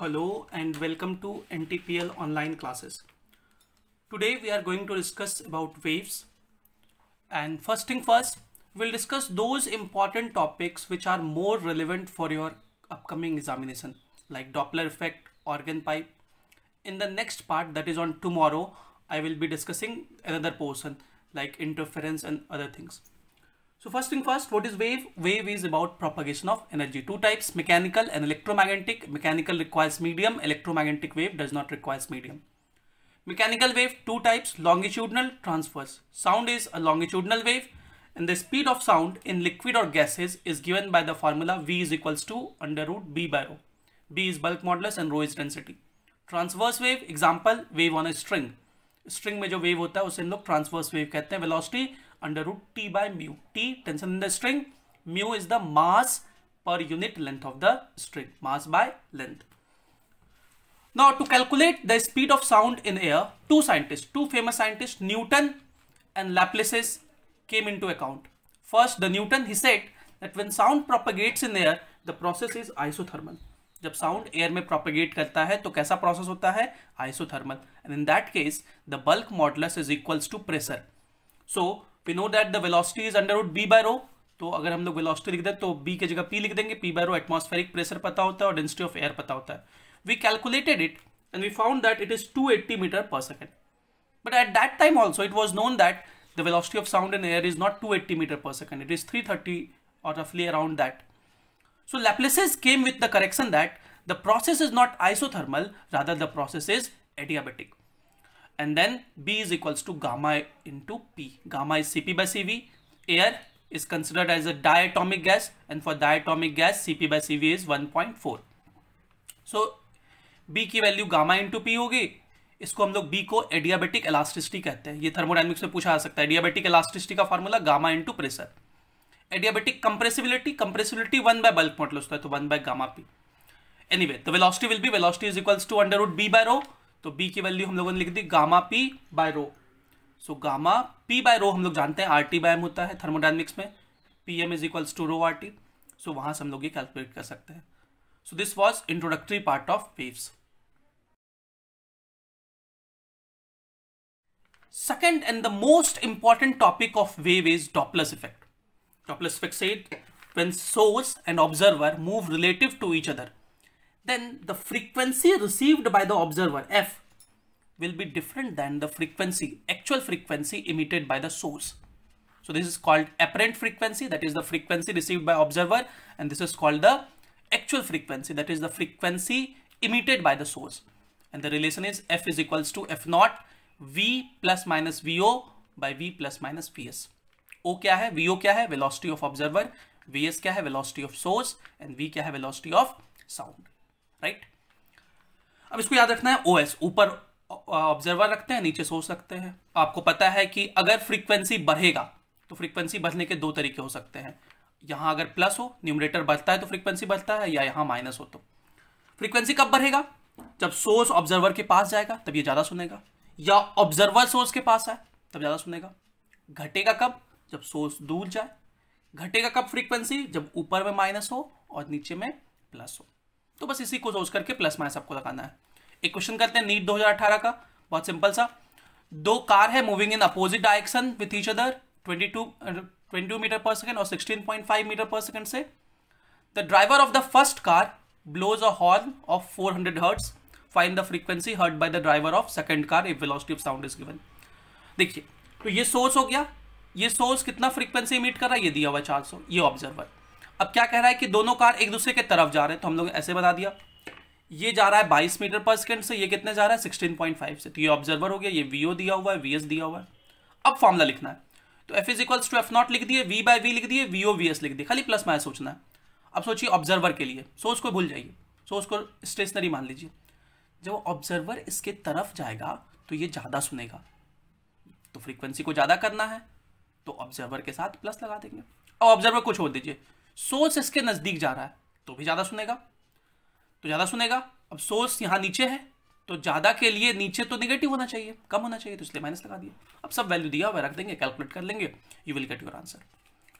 Hello and welcome to NTPL online classes. Today we are going to discuss about waves. And first thing first, we'll discuss those important topics which are more relevant for your upcoming examination like Doppler effect, organ pipe. In the next part that is on tomorrow, I will be discussing another portion like interference and other things. So first thing first, what is wave? Wave is about propagation of energy. Two types, mechanical and electromagnetic. Mechanical requires medium, electromagnetic wave does not require medium. Mechanical wave, two types, longitudinal, transverse. Sound is a longitudinal wave and the speed of sound in liquid or gases is given by the formula V is equals to under root B by rho. B is bulk modulus and rho is density. Transverse wave, example, wave on a string. String में जो wave होता है उसे हम लोग transverse wave कहते हैं Velocity under root T by mu T tension in the string mu is the mass per unit length of the string mass by length now to calculate the speed of sound in air two scientist two famous scientist Newton and Laplace's came in to account first the Newton he said that when sound propagates in air the process is isothermal जब sound air में propagate करता है तो कैसा process होता है isothermal and in that case the bulk modulus is equals to pressure so we know that the velocity is under root b by rho तो अगर हम लोग वेलोसिटी लिख दें तो b की जगह p लिख देंगे p by rho atmospheric pressure पता होता है और डेंसिटी ऑफ एयर पता होता है we calculated it and we found that it is 280 metre per second but at that time also, it was known that the velocity of sound in air is not 280 metre per second it is 330 or roughly around that. So Laplace's came with the correction that the process is not isothermal, rather the process is adiabatic. and then B is equals to gamma into P. Gamma is Cp by Cv. Air is considered as a diatomic gas and for diatomic gas Cp by Cv is 1.4. So B की value gamma into P होगी इसको हम लोग B को adiabatic elasticity कहते हैं ये thermodynamics में पूछा जा सकता है एडियाबेटिक इलास्टिसिटी का formula gamma into pressure adiabatic compressibility compressibility one by bulk modulus होता है तो one by gamma P anyway the velocity will be velocity is equals to under root B by rho तो B की value हम लोगों ने लिख दी gamma P by rho so gamma P by rho हम लोग जानते हैं आर टी बाय होता है थर्मोडाइनमिक्स में P M is equals to rho R T so वहां से हम लोग ये कैलकुलेट कर सकते हैं so this was introductory part of waves second and the most important topic of wave is Doppler's effect Doppler's effect said when source and observer move relative to each other then the frequency received by the observer f will be different than the frequency, actual frequency emitted by the source. So this is called apparent frequency, that is the frequency received by observer, and this is called the actual frequency, that is the frequency emitted by the source. And the relation is F is equals to F naught V plus minus VO by V plus minus VS. O क्या है? VO क्या है? Velocity of observer. VS क्या Velocity of source. And V क्या Velocity of sound. Right अब इसको याद रखना है ओएस ऊपर ऑब्जर्वर रखते हैं नीचे सोच सकते हैं आपको पता है कि अगर फ्रीक्वेंसी बढ़ेगा तो फ्रीक्वेंसी बढ़ने के दो तरीके हो सकते हैं यहां अगर प्लस हो न्यूमरेटर बढ़ता है तो फ्रीक्वेंसी बढ़ता है या यहां माइनस हो तो फ्रीक्वेंसी कब बढ़ेगा जब सोर्स ऑब्जर्वर के पास जाएगा तब ये ज़्यादा सुनेगा या ऑब्जर्वर सोर्स के पास आए तब ज़्यादा सुनेगा घटेगा कब जब सोर्स दूर जाए घटेगा कब फ्रीक्वेंसी जब ऊपर में माइनस हो और नीचे में प्लस हो तो बस इसी को सोच करके प्लस माइनस आपको लगाना है एक क्वेश्चन करते हैं नीट 2018 का बहुत सिंपल सा दो कार है moving in opposite direction with each other 22 22 metre per second और 16.5 मीटर पर सेकेंड से the driver of the first car blows a horn of 400 hertz find the frequency heard by the driver of second car if velocity of sound is given देखिए तो ये source हो गया ये source कितना frequency emit कर रहा है ये दिया हुआ 400 ये ऑब्जर्वर अब क्या कह रहा है कि दोनों कार एक दूसरे के तरफ जा रहे हैं तो हम लोग ऐसे बता दिया ये जा रहा है 22 मीटर पर सेकेंड से ये कितने जा रहा है 16.5 से तो ये ऑब्जर्वर हो गया ये वीओ दिया हुआ है वीएस दिया हुआ है अब फॉर्मूला लिखना है तो F is equals to F naught लिख दिए वी बाय वी लिख दिए वीओ वीएस लिख दिए खाली प्लस माइनस सोचना है अब सोचिए ऑब्जर्वर के लिए सोच को भूल जाइए सोच को स्टेशनरी मान लीजिए जब ऑब्जर्वर इसके तरफ जाएगा तो ये ज़्यादा सुनेगा तो फ्रीक्वेंसी को ज़्यादा करना है तो ऑब्जर्वर के साथ प्लस लगा देंगे और ऑब्जर्वर कुछ छोड़ दीजिए सोर्स इसके नज़दीक जा रहा है तो भी ज़्यादा सुनेगा तो ज़्यादा सुनेगा अब सोर्स यहां नीचे है तो ज़्यादा के लिए नीचे तो निगेटिव होना चाहिए कम होना चाहिए तो इसलिए माइनस लगा दिया अब सब वैल्यू दिया हुआ रख देंगे कैलकुलेट कर लेंगे you will get your answer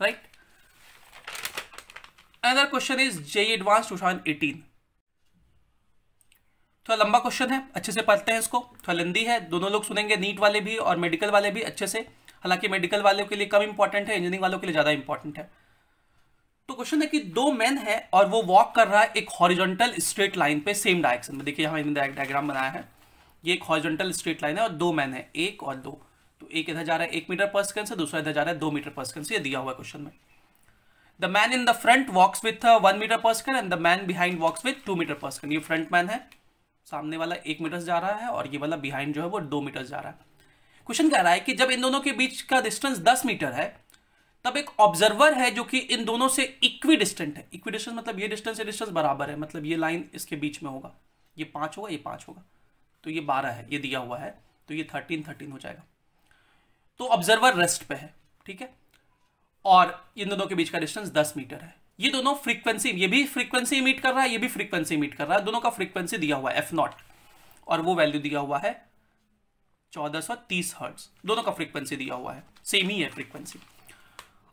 right another question is J advance two thousand eighteen थोड़ा लंबा क्वेश्चन है अच्छे से पढ़ते हैं इसको थोड़ा लेंदी है दोनों लोग सुनेंगे नीट वाले भी और मेडिकल वाले भी अच्छे से हालांकि मेडिकल वालों के लिए कम इंपॉर्टेंट है इंजीनियरिंग वालों के लिए ज़्यादा इंपॉर्टेंट है तो क्वेश्चन है कि दो मैन है और वो वॉक कर रहा है एक हॉरिजॉन्टल स्ट्रेट लाइन पे सेम डायरेक्शन में देखिए हमें डायग्राम बनाया है ये एक हॉरिजॉन्टल स्ट्रेट लाइन है और दो मैन है एक और दो तो एक इधर जा रहा है एक मीटर पर सेकंड से दूसरा इधर जा रहा है दो मीटर पर सेकंड से ये दिया हुआ क्वेश्चन में the man in the front walks with one metre per second and the man behind walks with two metre per second ये फ्रंट मैन है सामने वाला एक मीटर जा रहा है और ये वाला बिहाइंड जो है वो दो मीटर जा रहा है क्वेश्चन कह रहा है कि जब इन दोनों के बीच का डिस्टेंस दस मीटर है तब एक ऑब्जर्वर है जो कि इन दोनों से इक्वी डिस्टेंट है इक्वी डिस्टेंस मतलब ये डिस्टेंस से डिस्टेंस बराबर है मतलब ये लाइन इसके बीच में होगा ये पांच होगा ये पांच होगा तो ये बारह है ये दिया हुआ है तो ये थर्टीन थर्टीन हो जाएगा तो ऑब्जर्वर रेस्ट पे है ठीक है और इन दोनों के बीच का डिस्टेंस दस मीटर है ये दोनों फ्रीक्वेंसी ये भी फ्रीक्वेंसी इमिट कर रहा है ये भी फ्रीक्वेंसी इमिट कर रहा है दोनों का फ्रीक्वेंसी दिया हुआ है एफ नॉट और वो वैल्यू दिया हुआ है चौदह सौ तीस हर्ट्स दोनों का फ्रीक्वेंसी दिया हुआ है सेम ही है फ्रीक्वेंसी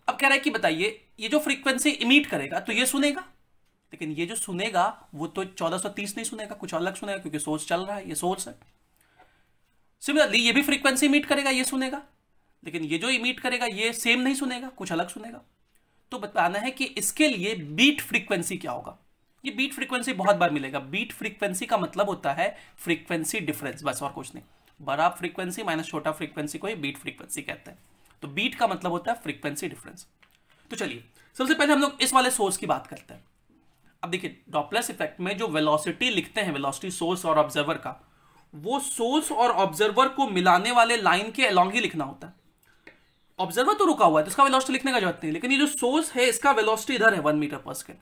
अब कह रहा है कि बताइए ये जो फ्रीक्वेंसी इमिट करेगा तो ये सुनेगा लेकिन ये जो सुनेगा वो तो 1430 नहीं सुनेगा कुछ अलग सुनेगा क्योंकि सोर्स चल रहा है ये सोर्स है सिमिलरली ये भी फ्रीक्वेंसी इमिट करेगा ये सुनेगा लेकिन ये जो इमिट करेगा ये सेम नहीं सुनेगा कुछ अलग सुनेगा तो बताना है कि इसके लिए बीट फ्रीक्वेंसी क्या होगा ये बीट फ्रीक्वेंसी बहुत बार मिलेगा बीट फ्रीक्वेंसी का मतलब होता है फ्रीक्वेंसी डिफरेंस बस और कुछ नहीं बड़ा फ्रीक्वेंसी माइनस छोटा फ्रीक्वेंसी को ही बीट फ्रीक्वेंसी कहते हैं तो बीट का मतलब होता है फ्रीक्वेंसी डिफरेंस तो चलिए सबसे पहले हम लोग इस वाले सोर्स की बात करते हैं अब देखिए डॉपलेस इफेक्ट में जो वेलोसिटी लिखते हैं वेलोसिटी सोर्स और ऑब्जर्वर का वो सोर्स और ऑब्जर्वर को मिलाने वाले लाइन के अलॉन्ग ही लिखना होता है ऑब्जर्वर तो रुका हुआ है तो इसका वेलोसिटी लिखने का जरूरत नहीं लेकिन ये जो सोर्स है इसका वेलोसिटी इधर है one metre per second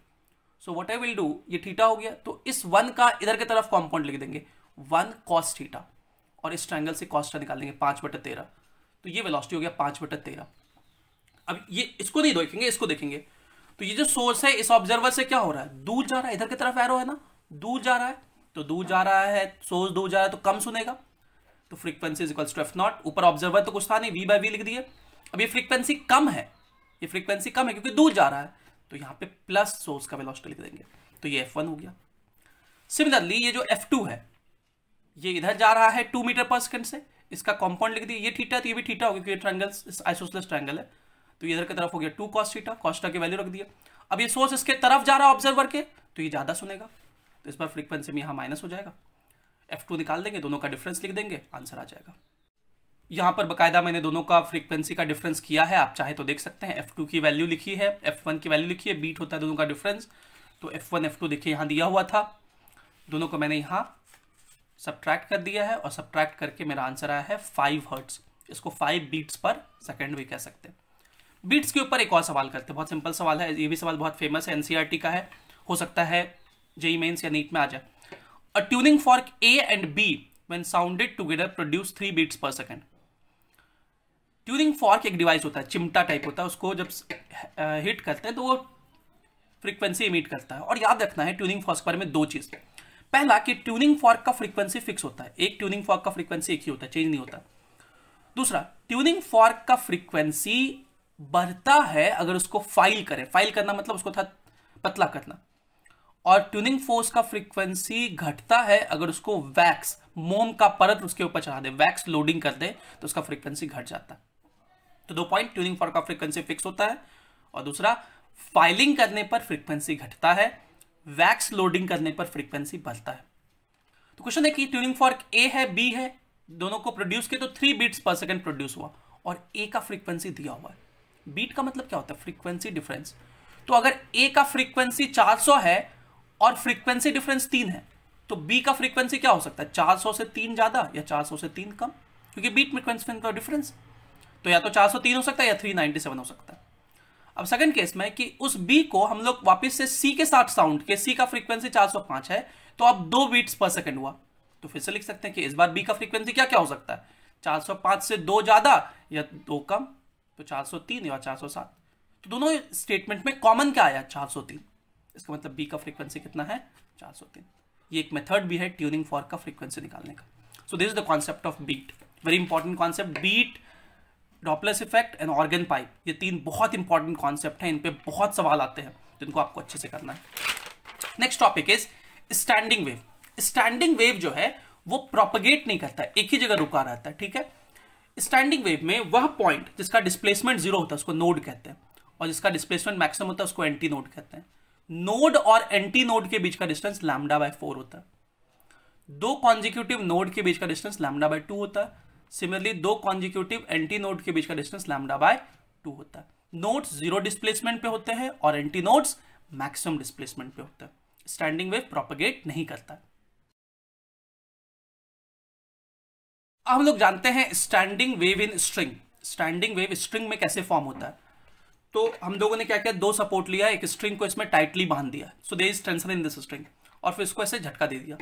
so what I will do ये थीटा हो गया तो इस वन का इधर की तरफ कॉम्पाउंड लिख देंगे वन कॉस थीटा और इस ट्रैंगल से कॉस्टा निकाल देंगे पांच बटे तेरह तो ये वेलोसिटी हो गया पांच बटा तेरह अब ये इसको नहीं देखेंगे इसको देखेंगे तो ये जो सोर्स है इस ऑब्जर्वर से क्या हो रहा है दूर जा रहा है इधर की तरफ एरो है ना दूर जा रहा है तो दूर जा रहा है सोर्स दूर जा रहा है तो कम सुनेगा तो frequency is equals to F naught ऊपर ऑब्जर्वर तो कुछ था नहीं वी बाय वी लिख दिए अब ये फ्रीक्वेंसी कम है ये फ्रीक्वेंसी कम है क्योंकि दूर जा रहा है तो यहां पे प्लस सोर्स का वेलोसिटी लिख देंगे तो ये एफ वन हो गया सिमिलरली ये जो एफ टू है ये इधर जा रहा है टू मीटर पर सेकेंड से इसका कॉम्पाउंड लिख दिया ये थीटा तो ये भी थीटा होगा क्योंकि ट्रैंगल आइसोसलेस ट्रैंगल है तो इधर की तरफ हो गया टू कॉस थीटा कॉस्टा की वैल्यू रख दिया अब ये सोर्स इसके तरफ जा रहा है ऑब्जर्वर के तो ये ज़्यादा सुनेगा तो इस बार फ्रिक्वेंसी में यहाँ माइनस हो जाएगा एफ टू निकाल देंगे दोनों का डिफरेंस लिख देंगे आंसर आ जाएगा यहाँ पर बकायदा मैंने दोनों का फ्रीक्वेंसी का डिफरेंस किया है आप चाहे तो देख सकते हैं एफ टू की वैल्यू लिखी है एफ वन की वैल्यू लिखी है बीट होता है दोनों का डिफरेंस तो एफ वन एफ टू देखिए यहाँ दिया हुआ था दोनों को मैंने यहाँ सब्ट्रैक्ट कर दिया है और सब्ट्रैक्ट करके मेरा आंसर आया है फाइव हर्ट्स इसको फाइव बीट्स पर सेकेंड भी कह सकते हैं बीट्स के ऊपर एक और सवाल करते हैं बहुत सिंपल सवाल है ये भी सवाल बहुत फेमस है एनसीईआरटी e का है हो सकता है जेई मेन्स e e या नीट में आ जाए a tuning fork A and B when sounded together produce three beats per second tuning fork एक डिवाइस होता है चिमटा टाइप होता है उसको जब हिट करते हैं तो वो फ्रिक्वेंसी इमिट करता है और याद रखना है ट्यूनिंग फॉर्क पर में दो चीज़ पहला कि ट्यूनिंग फॉर्क का फ्रीक्वेंसी फिक्स होता है एक ट्यूनिंग फॉर्क का फ्रीक्वेंसी एक ही होता है चेंज नहीं होता दूसरा ट्यूनिंग फॉर्क का फ्रीक्वेंसी बढ़ता है अगर उसको फाइल करें फाइल करना मतलब उसको था पतला करना और ट्यूनिंग फोर्स का फ्रीक्वेंसी घटता है अगर उसको वैक्स मोम का परत उसके ऊपर चढ़ा दे वैक्स लोडिंग कर दे तो उसका फ्रीक्वेंसी घट जाता है तो दो पॉइंट ट्यूनिंग फॉर का फ्रीक्वेंसी फिक्स होता है और दूसरा फाइलिंग करने पर फ्रीक्वेंसी घटता है वैक्स लोडिंग करने पर फ्रीक्वेंसी बढ़ता है तो क्वेश्चन है कि ट्यूनिंग फॉर्क ए है बी है दोनों को प्रोड्यूस किया तो three beats per second produce हुआ और ए का फ्रीक्वेंसी दिया हुआ है बीट का मतलब क्या होता है फ्रीक्वेंसी डिफरेंस तो अगर ए का फ्रीक्वेंसी 400 है और फ्रीक्वेंसी डिफरेंस तीन है तो बी का फ्रीक्वेंसी क्या हो सकता है 400 से तीन ज़्यादा या 400 से तीन कम क्योंकि बीट फ्रीक्वेंसी का डिफरेंस तो या तो चार हो सकता है या थ्री हो सकता है अब सेकंड केस में कि उस बी को हम लोग वापिस से सी के साथ साउंड के सी का फ्रीक्वेंसी 405 है तो अब दो बीट्स पर सेकंड हुआ तो फिर से लिख सकते हैं कि इस बार बी का फ्रीक्वेंसी क्या क्या हो सकता है 405 से दो ज्यादा या दो कम तो 403 या 407 तो दोनों स्टेटमेंट में कॉमन क्या आया 403 इसका मतलब बी का फ्रीक्वेंसी कितना है तीन ये एक मेथड भी है ट्यूनिंग फॉर का फ्रीक्वेंसी निकालने का so this is the concept of beat very important concept beat Doppler's effect and organ pipe ये तीन बहुत इंपॉर्टेंट कॉन्सेप्ट हैं इन पर बहुत सवाल आते हैं जिनको आपको अच्छे से करना है next topic is standing wave standing wave जो है वो प्रोपगेट नहीं करता एक ही जगह रुका रहता है ठीक है स्टैंडिंग वेव में वह पॉइंट जिसका डिस्प्लेसमेंट जीरो होता है उसको नोड कहते हैं और जिसका डिस्प्लेसमेंट मैक्सिमम होता है उसको एंटी नोड कहते हैं नोड और एंटी नोड के बीच का डिस्टेंस लैमडा बाय फोर होता है दो कॉन्जिक्यूटिव नोड के बीच का डिस्टेंस लैमडा बाय टू होता है सिमिलरली दो कॉन्जिक्यूटिव एंटी नोट के बीच का डिस्टेंस लैमडा बाय टू होता है नोट्स जीरो डिस्प्लेसमेंट पे होते हैं और एंटी नोट्स मैक्सिमम डिस्प्लेसमेंट पे होते हैं स्टैंडिंग वेव प्रोपगेट नहीं करता हम लोग जानते हैं standing wave in string standing wave string में कैसे फॉर्म होता है तो हम लोगों ने क्या किया दो सपोर्ट लिया एक स्ट्रिंग को इसमें टाइटली बांध दिया so there is tension in this string और फिर इसको ऐसे झटका दे दिया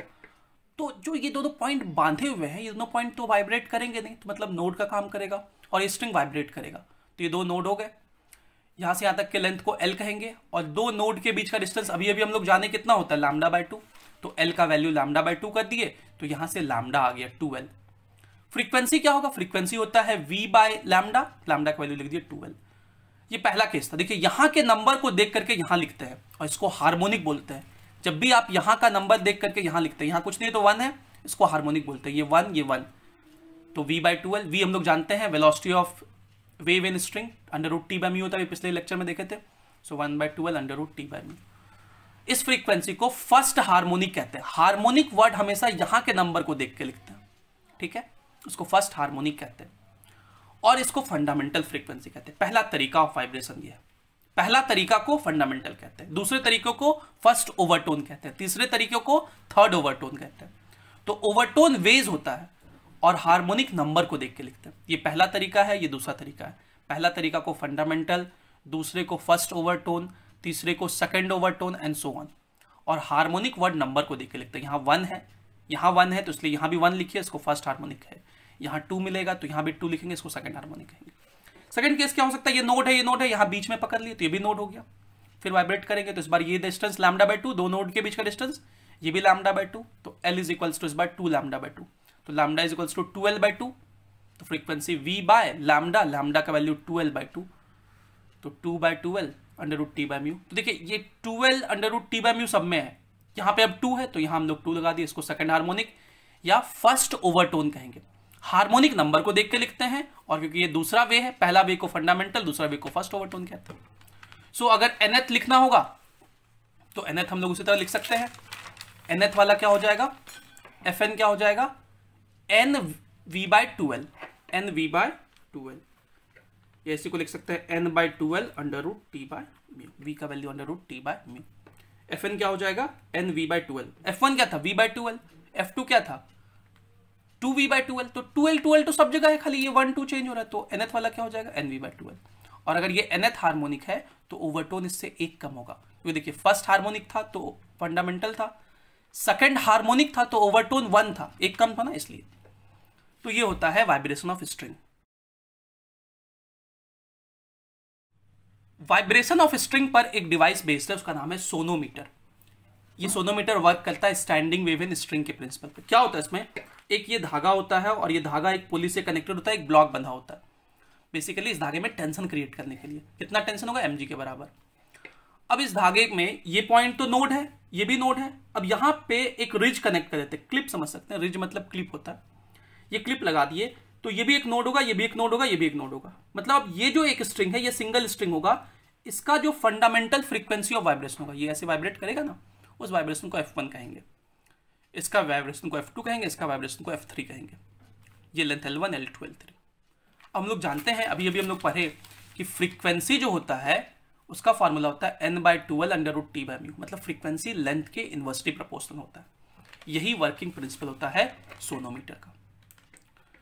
तो जो ये दोनों पॉइंट बांधे हुए हैं ये दोनों पॉइंट तो वाइब्रेट करेंगे नहीं तो मतलब नोड का काम करेगा और ये स्ट्रिंग वाइब्रेट करेगा तो ये दो नोड हो गए यहाँ से यहाँ तक के लेंथ को एल कहेंगे और दो नोड के बीच का डिस्टेंस अभी अभी हम लोग जाने कितना होता है लामडा बाय टू तो एल का वैल्यू लामडा बाय टू कर दिए तो यहाँ से लामडा आ गया टू एल फ्रीक्वेंसी क्या होगा फ्रीक्वेंसी होता है वी बाय लैमडा लैमडा का वैल्यू लिख दिया टू एल ये पहला केस था देखिए यहाँ के नंबर को देख करके यहाँ लिखते हैं और इसको हार्मोनिक बोलते हैं जब भी आप यहां का नंबर देख करके यहां लिखते हैं यहां कुछ नहीं तो वन है इसको हार्मोनिक बोलते हैं ये वन ये वन तो वी बाई ट्वेल्व वी हम लोग जानते हैं velocity of wave in string under root T by mu होता है पिछले लेक्चर में देखे थे so one by twelve under root T by mu इस फ्रीक्वेंसी को फर्स्ट हार्मोनिक कहते हैं हार्मोनिक वर्ड हमेशा यहां के नंबर को देख के लिखते हैं ठीक है उसको फर्स्ट हार्मोनिक कहते हैं और इसको फंडामेंटल फ्रीक्वेंसी कहते हैं पहला तरीका ऑफ वाइब्रेशन यह है पहला तरीका को फंडामेंटल कहते हैं दूसरे तरीके को फर्स्ट ओवरटोन कहते हैं तीसरे तरीके को थर्ड ओवरटोन कहते हैं तो ओवरटोन वेज होता है और हार्मोनिक नंबर को देख के लिखते हैं ये पहला तरीका है ये दूसरा तरीका है पहला तरीका को फंडामेंटल दूसरे को फर्स्ट ओवरटोन तीसरे को second overtone and so on और हार्मोनिक वर्ड नंबर को देख के लिखते हैं यहाँ वन है यहाँ वन है तो इसलिए यहाँ भी वन लिखिए इसको फर्स्ट हार्मोनिक है यहाँ टू मिलेगा तो यहाँ भी टू लिखेंगे इसको सेकेंड हार्मोनिक कहेंगे सेकंड केस क्या हो सकता है ये नोड है ये नोड है यहाँ बीच में पकड़ लिए तो ये भी नोड हो गया फिर वाइब्रेट करेंगे तो इस बार ये डिस्टेंस लैमडा बाय टू दो नोड के बीच का डिस्टेंस ये भी लैमडा बाय टू तो एल इज इक्वल्स टू इस बार टू लैमडा बाय टू तो lambda is equals to two L by two तो frequency V by lambda lambda का value two L by two तो two by two L under root T by mu तो देखिए ये two L under root T by mu सब में है यहाँ पे अब टू है तो यहाँ हम लोग टू लगा दिए इसको सेकंड हार्मोनिक या फर्स्ट ओवरटोन कहेंगे हार्मोनिक नंबर को देख के लिखते हैं और क्योंकि ये दूसरा वे है पहला वे को फंडामेंटल दूसरा वे को फर्स्ट ओवरटोन कहते हैं सो अगर एनएथ लिखना होगा तो एनएथ हम लोग उसी तरह लिख सकते हैं एनएथ वाला क्या हो जाएगा एफ एन क्या हो जाएगा N V by two L N V by two L ये इसी को लिख सकते हैं N by two L under root T by mu V का value under root T by mu F N क्या हो जाएगा N V by two L F one क्या था V by two L F two क्या था टू वी बाई ट्वेल्व तो twelve twelve तो सब जगह है खाली ये वन टू चेंज हो रहा है तो एनएथ वाला क्या हो जाएगा एन वी बाय ट्वेल्व और अगर ये एनएथ हार्मोनिक है तो ओवरटोन इससे एक कम होगा क्योंकि तो देखिए फर्स्ट हार्मोनिक था तो फंडामेंटल था सेकेंड हार्मोनिक था तो ओवरटोन वन था एक कम था ना इसलिए तो ये होता है vibration of string vibration of string पर एक डिवाइस बेस्ड है उसका नाम है सोनोमीटर ये सोनोमीटर वर्क करता है स्टैंडिंग वेव इन स्ट्रिंग के प्रिंसिपल पर क्या होता है इसमें एक ये धागा होता है और ये धागा एक पुलिस से कनेक्टेड होता है एक ब्लॉक बंधा होता है बेसिकली इस धागे में टेंशन क्रिएट करने के लिए कितना टेंशन होगा एम के बराबर अब इस धागे में ये पॉइंट तो नोड है ये भी नोड है अब यहाँ पे एक रिज कनेक्ट कर देते हैं क्लिप समझ सकते हैं रिज मतलब क्लिप होता है ये क्लिप लगा दिए तो ये भी एक नोड होगा ये भी एक नोड होगा ये भी एक नोड होगा मतलब अब ये जो एक स्ट्रिंग है ये सिंगल स्ट्रिंग होगा इसका जो फंडामेंटल फ्रीक्वेंसी ऑफ वाइब्रेशन होगा ये ऐसे वाइब्रेट करेगा ना उस वाइब्रेशन को एफ कहेंगे इसका वाइब्रेशन को टू कहेंगे इसका वाइब्रेशन को एफ थ्री कहेंगे ये लेंथ टू एल थ्री हम लोग जानते हैं अभी अभी हम लोग पढ़े कि फ्रीक्वेंसी जो होता है उसका फॉर्मूला होता है N by two L under root T by mu मतलब फ्रीक्वेंसी लेंथ के इन्वर्सली प्रपोर्शनल होता है यही वर्किंग प्रिंसिपल होता है सोनोमीटर का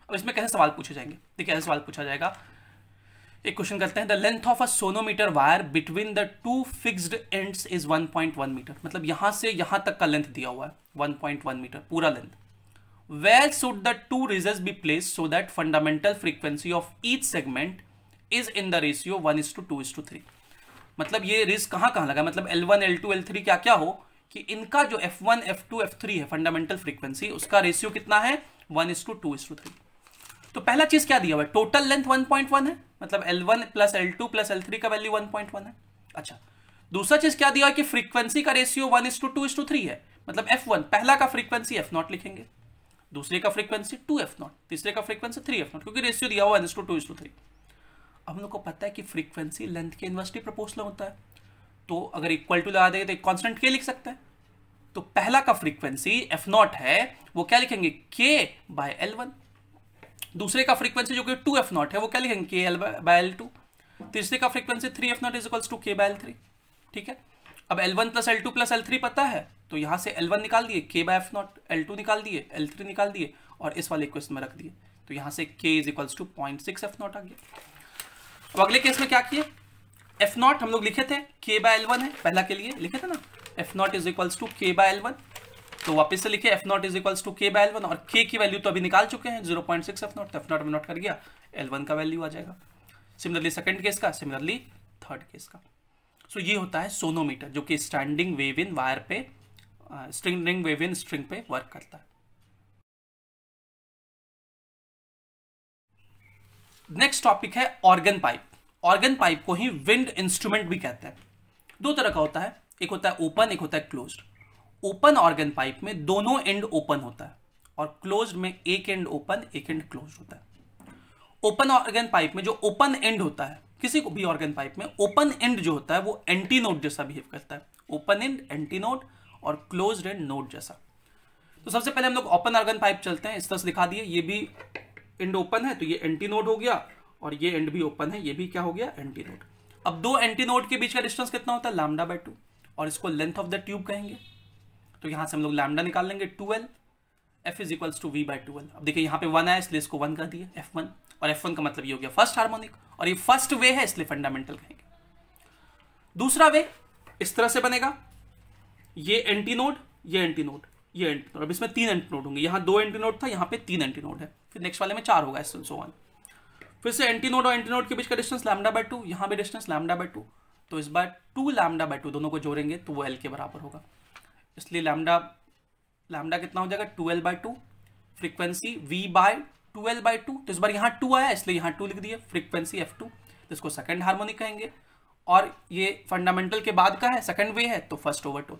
अब इसमें कैसे सवाल पूछे जाएंगे देखिए ऐसे सवाल पूछा जाएगा एक क्वेश्चन करते हैं the length of a sonometer wire between the two fixed ends is 1.1 metre मतलब यहां से यहां तक का लेंथ दिया हुआ है 1.1 मीटर पूरा length where should the two result be place so that fundamental frequency of each segment is in the ratio one is to two is to three मतलब ये रिज कहां कहां लगा मतलब L one L two L three क्या क्या हो कि इनका जो F one F two F three है फंडामेंटल फ्रीक्वेंसी उसका रेशियो कितना है one is to two is to three तो पहला चीज क्या दिया हुआ है total length one point one है मतलब L one plus L two plus L three का वैल्यू वन पॉइंट वन है अच्छा दूसरा चीज क्या दिया कि फ्रीक्वेंसी का ratio one is to two is to three है मतलब एफ वन पहला का फ्रीक्वेंसी एफ नॉट लिखेंगे दूसरे का फ्रीक्वेंसी टू एफ नॉट तीसरे का फ्रीक्वेंसी थ्री एफ नॉट क्योंकि रेशियो दिया हुआ one is to two is to three हम लोग को पता है कि फ्रीक्वेंसी लेंथ के इन्वर्सली प्रपोर्शनल होता है तो अगर इक्वल टू लगा देंगे तो एक कॉन्स्टेंट के लिख सकते हैं तो पहला का फ्रीक्वेंसी एफ नॉट है वो क्या लिखेंगे के बाय एल वन दूसरे का फ्रीक्वेंसी जो कि टू एफ नॉट है वो क्या लिखेंगे के एल बाय एल टू तीसरे का frequency three F naught is equals to K by L three ठीक है अब L one plus L two plus L three पता है तो यहां से एल वन निकाल दिए K by F naught L two निकाल दिए एल थ्री निकाल दिए और इस वाले इक्वेशन में रख दिए तो यहां से K is equals to point six F naught आ गया अब अगले केस में क्या किए एफ नॉट हम लोग लिखे थे के बाय एल वन है पहला के लिए लिखे थे ना F naught is equals to K by L one तो वापस से लिखे F naught is equals to K by L one और के की वैल्यू तो अभी निकाल चुके हैं zero point six F naught F naught में नॉट कर गया एल वन का वैल्यू आ जाएगा सिमिलरली सेकंड केस का सिमिलरली थर्ड केस का सो so, ये होता है सोनोमीटर जो कि स्टैंडिंग वेव इन वायर पे string ring wave in string पे वर्क करता है नेक्स्ट टॉपिक है ऑर्गन पाइप ऑर्गन पाइप को ही विंड इंस्ट्रूमेंट भी कहते हैं दो तरह का होता है एक होता है ओपन एक होता है क्लोज्ड ओपन ऑर्गन पाइप में दोनों एंड ओपन होता है और क्लोज्ड में एक एंड ओपन एक एंड क्लोज्ड होता है ओपन ऑर्गन पाइप में जो ओपन एंड होता है किसी को भी ऑर्गन पाइप में ओपन एंड जो होता है वो एंटी नोट जैसा बिहेव करता है ओपन एंड एंटी नोट और क्लोज एंड नोट जैसा तो सबसे पहले हम लोग ओपन ऑर्गन पाइप चलते हैं इस तरह से दिखा दिए ये भी एंड ओपन है तो ये एंटी नोट हो गया और ये एंड भी ओपन है ये भी क्या हो गया एंटी नोट अब दो एंटी नोट के बीच का डिस्टेंस कितना होता है लामडा बाय टू और इसको लेंथ ऑफ द ट्यूब कहेंगे तो यहां से हम लोग लैमडा निकाल लेंगे twelve F is equals to V by twelve अब देखिए यहां पे वन आया इसलिए इसको वन कर दिए एफ वन और एफ वन का मतलब ये हो गया फर्स्ट हार्मोनिक और ये फर्स्ट वे है इसलिए फंडामेंटल कहेंगे दूसरा वे इस तरह से बनेगा ये एंटीनोड ये एंटीनोड ये एंटीनोड अब इसमें तीन एंटीनोड होंगे यहां दो एंटीनोड था यहां पर तीन एंटीनोड है फिर नेक्स्ट वाले में चार होगा एस सो वन फिर से एंटीनोड और एंटीनोड के बीच का डिस्टेंस लैमडा बाई टू यहां भी डिस्टेंस लैमडा बाई टू तो इस बार टू लैमडा बाई टू दोनों को जोड़ेंगे तो वो एल के बराबर होगा इसलिए लैमडा लैमडा कितना हो जाएगा twelve by two frequency V by twelve by two तो इस बार यहाँ टू आया इसलिए यहाँ टू लिख दिए फ्रीक्वेंसी एफ टू तो इसको सेकेंड हार्मोनिक कहेंगे और ये फंडामेंटल के बाद का है सेकेंड वे है तो फर्स्ट ओवरटोन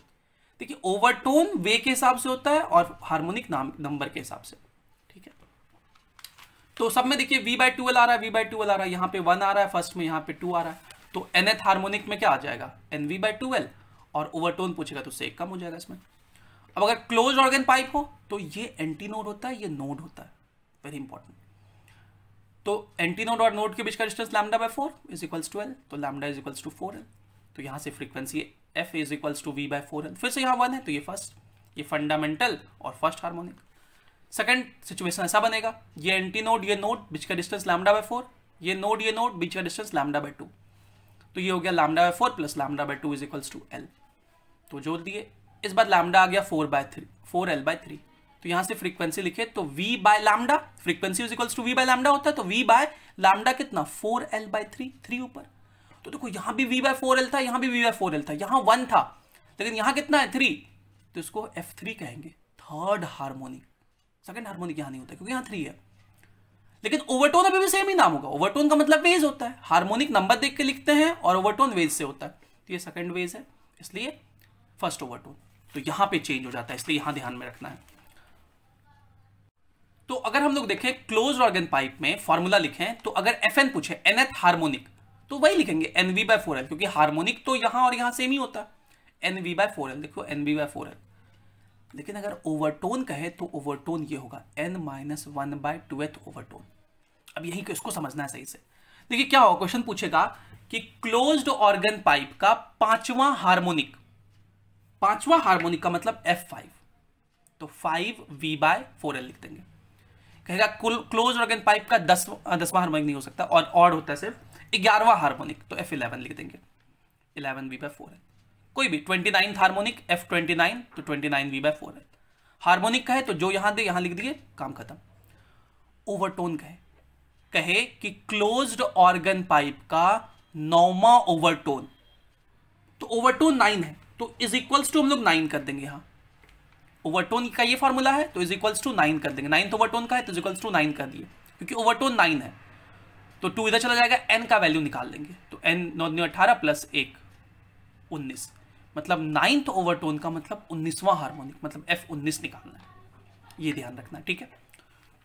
देखिए ओवरटोन वे के हिसाब से होता है और हार्मोनिक नाम नंबर के हिसाब से ठीक है तो सब में देखिए वी बाई ट्वेल्व आ रहा है वी बाई ट्वेल्व आ रहा है यहाँ पे वन आ रहा है फर्स्ट में यहाँ पे टू आ रहा है तो एन एथ हार्मोनिक में क्या आ जाएगा एन वी बाई ट्वेल्व और ओवरटोन पूछेगा तो एक कम हो जाएगा इसमें अब अगर क्लोज ऑर्गन पाइप हो तो ये एंटी नोड होता है ये नोड होता है वेरी इंपॉर्टेंट तो एंटी नोड और नोड के बीच का distance lambda by four is equals to L तो lambda is equals to four L तो यहाँ से frequency F is equals to V by four L फिर से यहाँ वन है तो ये फर्स्ट ये फंडामेंटल और फर्स्ट हार्मोनिक सेकेंड सिचुएशन ऐसा बनेगा ये एंटी नोड ये नोड बीच का डिस्टेंस लैमडा बाय फोर ये नोड ये नोड बीच का डिस्टेंस लैमडा बाय टू तो ये हो गया lambda by four plus lambda by two is equals to L तो जोड़ दिए इस बार लामडा आ गया four by three four L by three तो यहां से फ्रीक्वेंसी लिखे तो v by lambda frequency is equals to v by lambda होता है तो v बाय लामडा कितना four L by three three ऊपर तो देखो तो यहां भी v बाय फोर एल था यहां भी v बाय फोर एल था यहां वन था लेकिन यहां कितना है थ्री तो इसको एफ थ्री कहेंगे थर्ड हार्मोनिक सेकेंड हार्मोनिक यहां नहीं होता क्योंकि यहां थ्री है लेकिन ओवरटोन अभी भी सेम ही नाम होगा ओवरटोन का मतलब वेज होता है हार्मोनिक नंबर देख के लिखते हैं और ओवरटोन वेज से होता है तो ये सेकेंड वेज है इसलिए फर्स्ट ओवर टू तो यहां पे चेंज हो जाता है इसलिए यहां ध्यान में रखना है तो अगर हम लोग देखें क्लोज ऑर्गन पाइप में फॉर्मूला लिखें तो अगर एफ एन पूछे एनथ हार्मोनिक तो वही लिखेंगे एनवी बाय फोर एल क्योंकि हार्मोनिक तो यहां और यहां सेम ही होता है एनवी बाय फोर एल देखो एनवी बाय फोर एल लेकिन अगर ओवरटोन कहे तो ओवरटोन ये होगा N minus one by twelfth overtone अब यही इसको समझना है सही से देखिए क्या होगा क्वेश्चन पूछेगा कि क्लोज्ड ऑर्गन पाइप का पांचवा हार्मोनिक पांचवा हार्मोनिक का मतलब एफ फाइव तो five V by four L लिख देंगे कहेगा क्लोज ऑर्गन पाइप का दस दसवा हार्मोनिक नहीं हो सकता और ऑड होता है सिर्फ ग्यारहवा हार्मोनिक तो एफ इलेवन लिख देंगे इलेवन वी बाय फोर कोई भी twenty ninth harmonic F twenty nine तो twenty nine V by four L harmonic का है तो जो यहां दे यहां लिख दिए काम खत्म ओवरटोन का है कहे कि क्लोज्ड ऑर्गन पाइप का नौवा ओवरटोन तो ओवरटोन नाइन है तो इज इक्वल्स टू हम लोग नाइन कर देंगे यहाँ ओवरटोन का ये फॉर्मूला है तो इज इक्वल्स टू नाइन कर देंगे नाइन्थ ओवरटोन का है तो इज इक्वल्स टू नाइन कर दिए क्योंकि ओवरटोन नाइन है तो टू इधर चला जाएगा एन का वैल्यू निकाल देंगे तो एन नौ दिन अठारह प्लस एक उन्नीस मतलब नाइन्थ ओवरटोन का मतलब उन्नीसवां हार्मोनिक मतलब एफ उन्नीस निकालना है ये ध्यान रखना ठीक है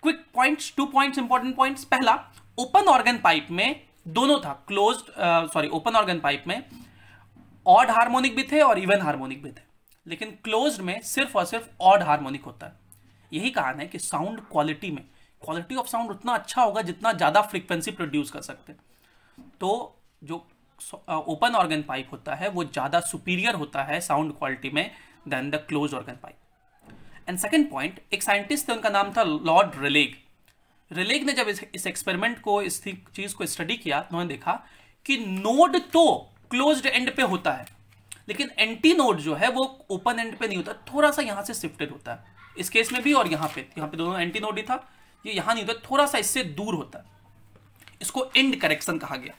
quick points two points important points पहला ओपन ऑर्गन पाइप में दोनों था close sorry open organ pipe में ऑड हार्मोनिक भी थे और इवन हार्मोनिक भी थे लेकिन क्लोज में सिर्फ और सिर्फ ऑड हार्मोनिक होता है यही कारण है कि साउंड क्वालिटी में क्वालिटी ऑफ साउंड उतना अच्छा होगा जितना ज़्यादा फ्रिक्वेंसी प्रोड्यूस कर सकते तो जो ओपन ऑर्गन पाइप होता है वो ज़्यादा सुपीरियर होता है साउंड क्वालिटी में than the close organ pipe and second point एक साइंटिस्ट थे उनका नाम था लॉर्ड रिलेग रिलेग ने जब इस, इस एक्सपेरिमेंट को इस चीज़ को स्टडी किया उन्होंने देखा कि नोड तो क्लोज्ड एंड पे होता है लेकिन एंटी नोड जो है वो ओपन एंड पे नहीं होता थोड़ा सा यहां से शिफ्टेड होता है इस केस में भी और यहां पे यहां पे दोनों एंटी नोड ही था ये यहां नहीं होता थोड़ा सा इससे दूर होता है इसको एंड करेक्शन कहा गया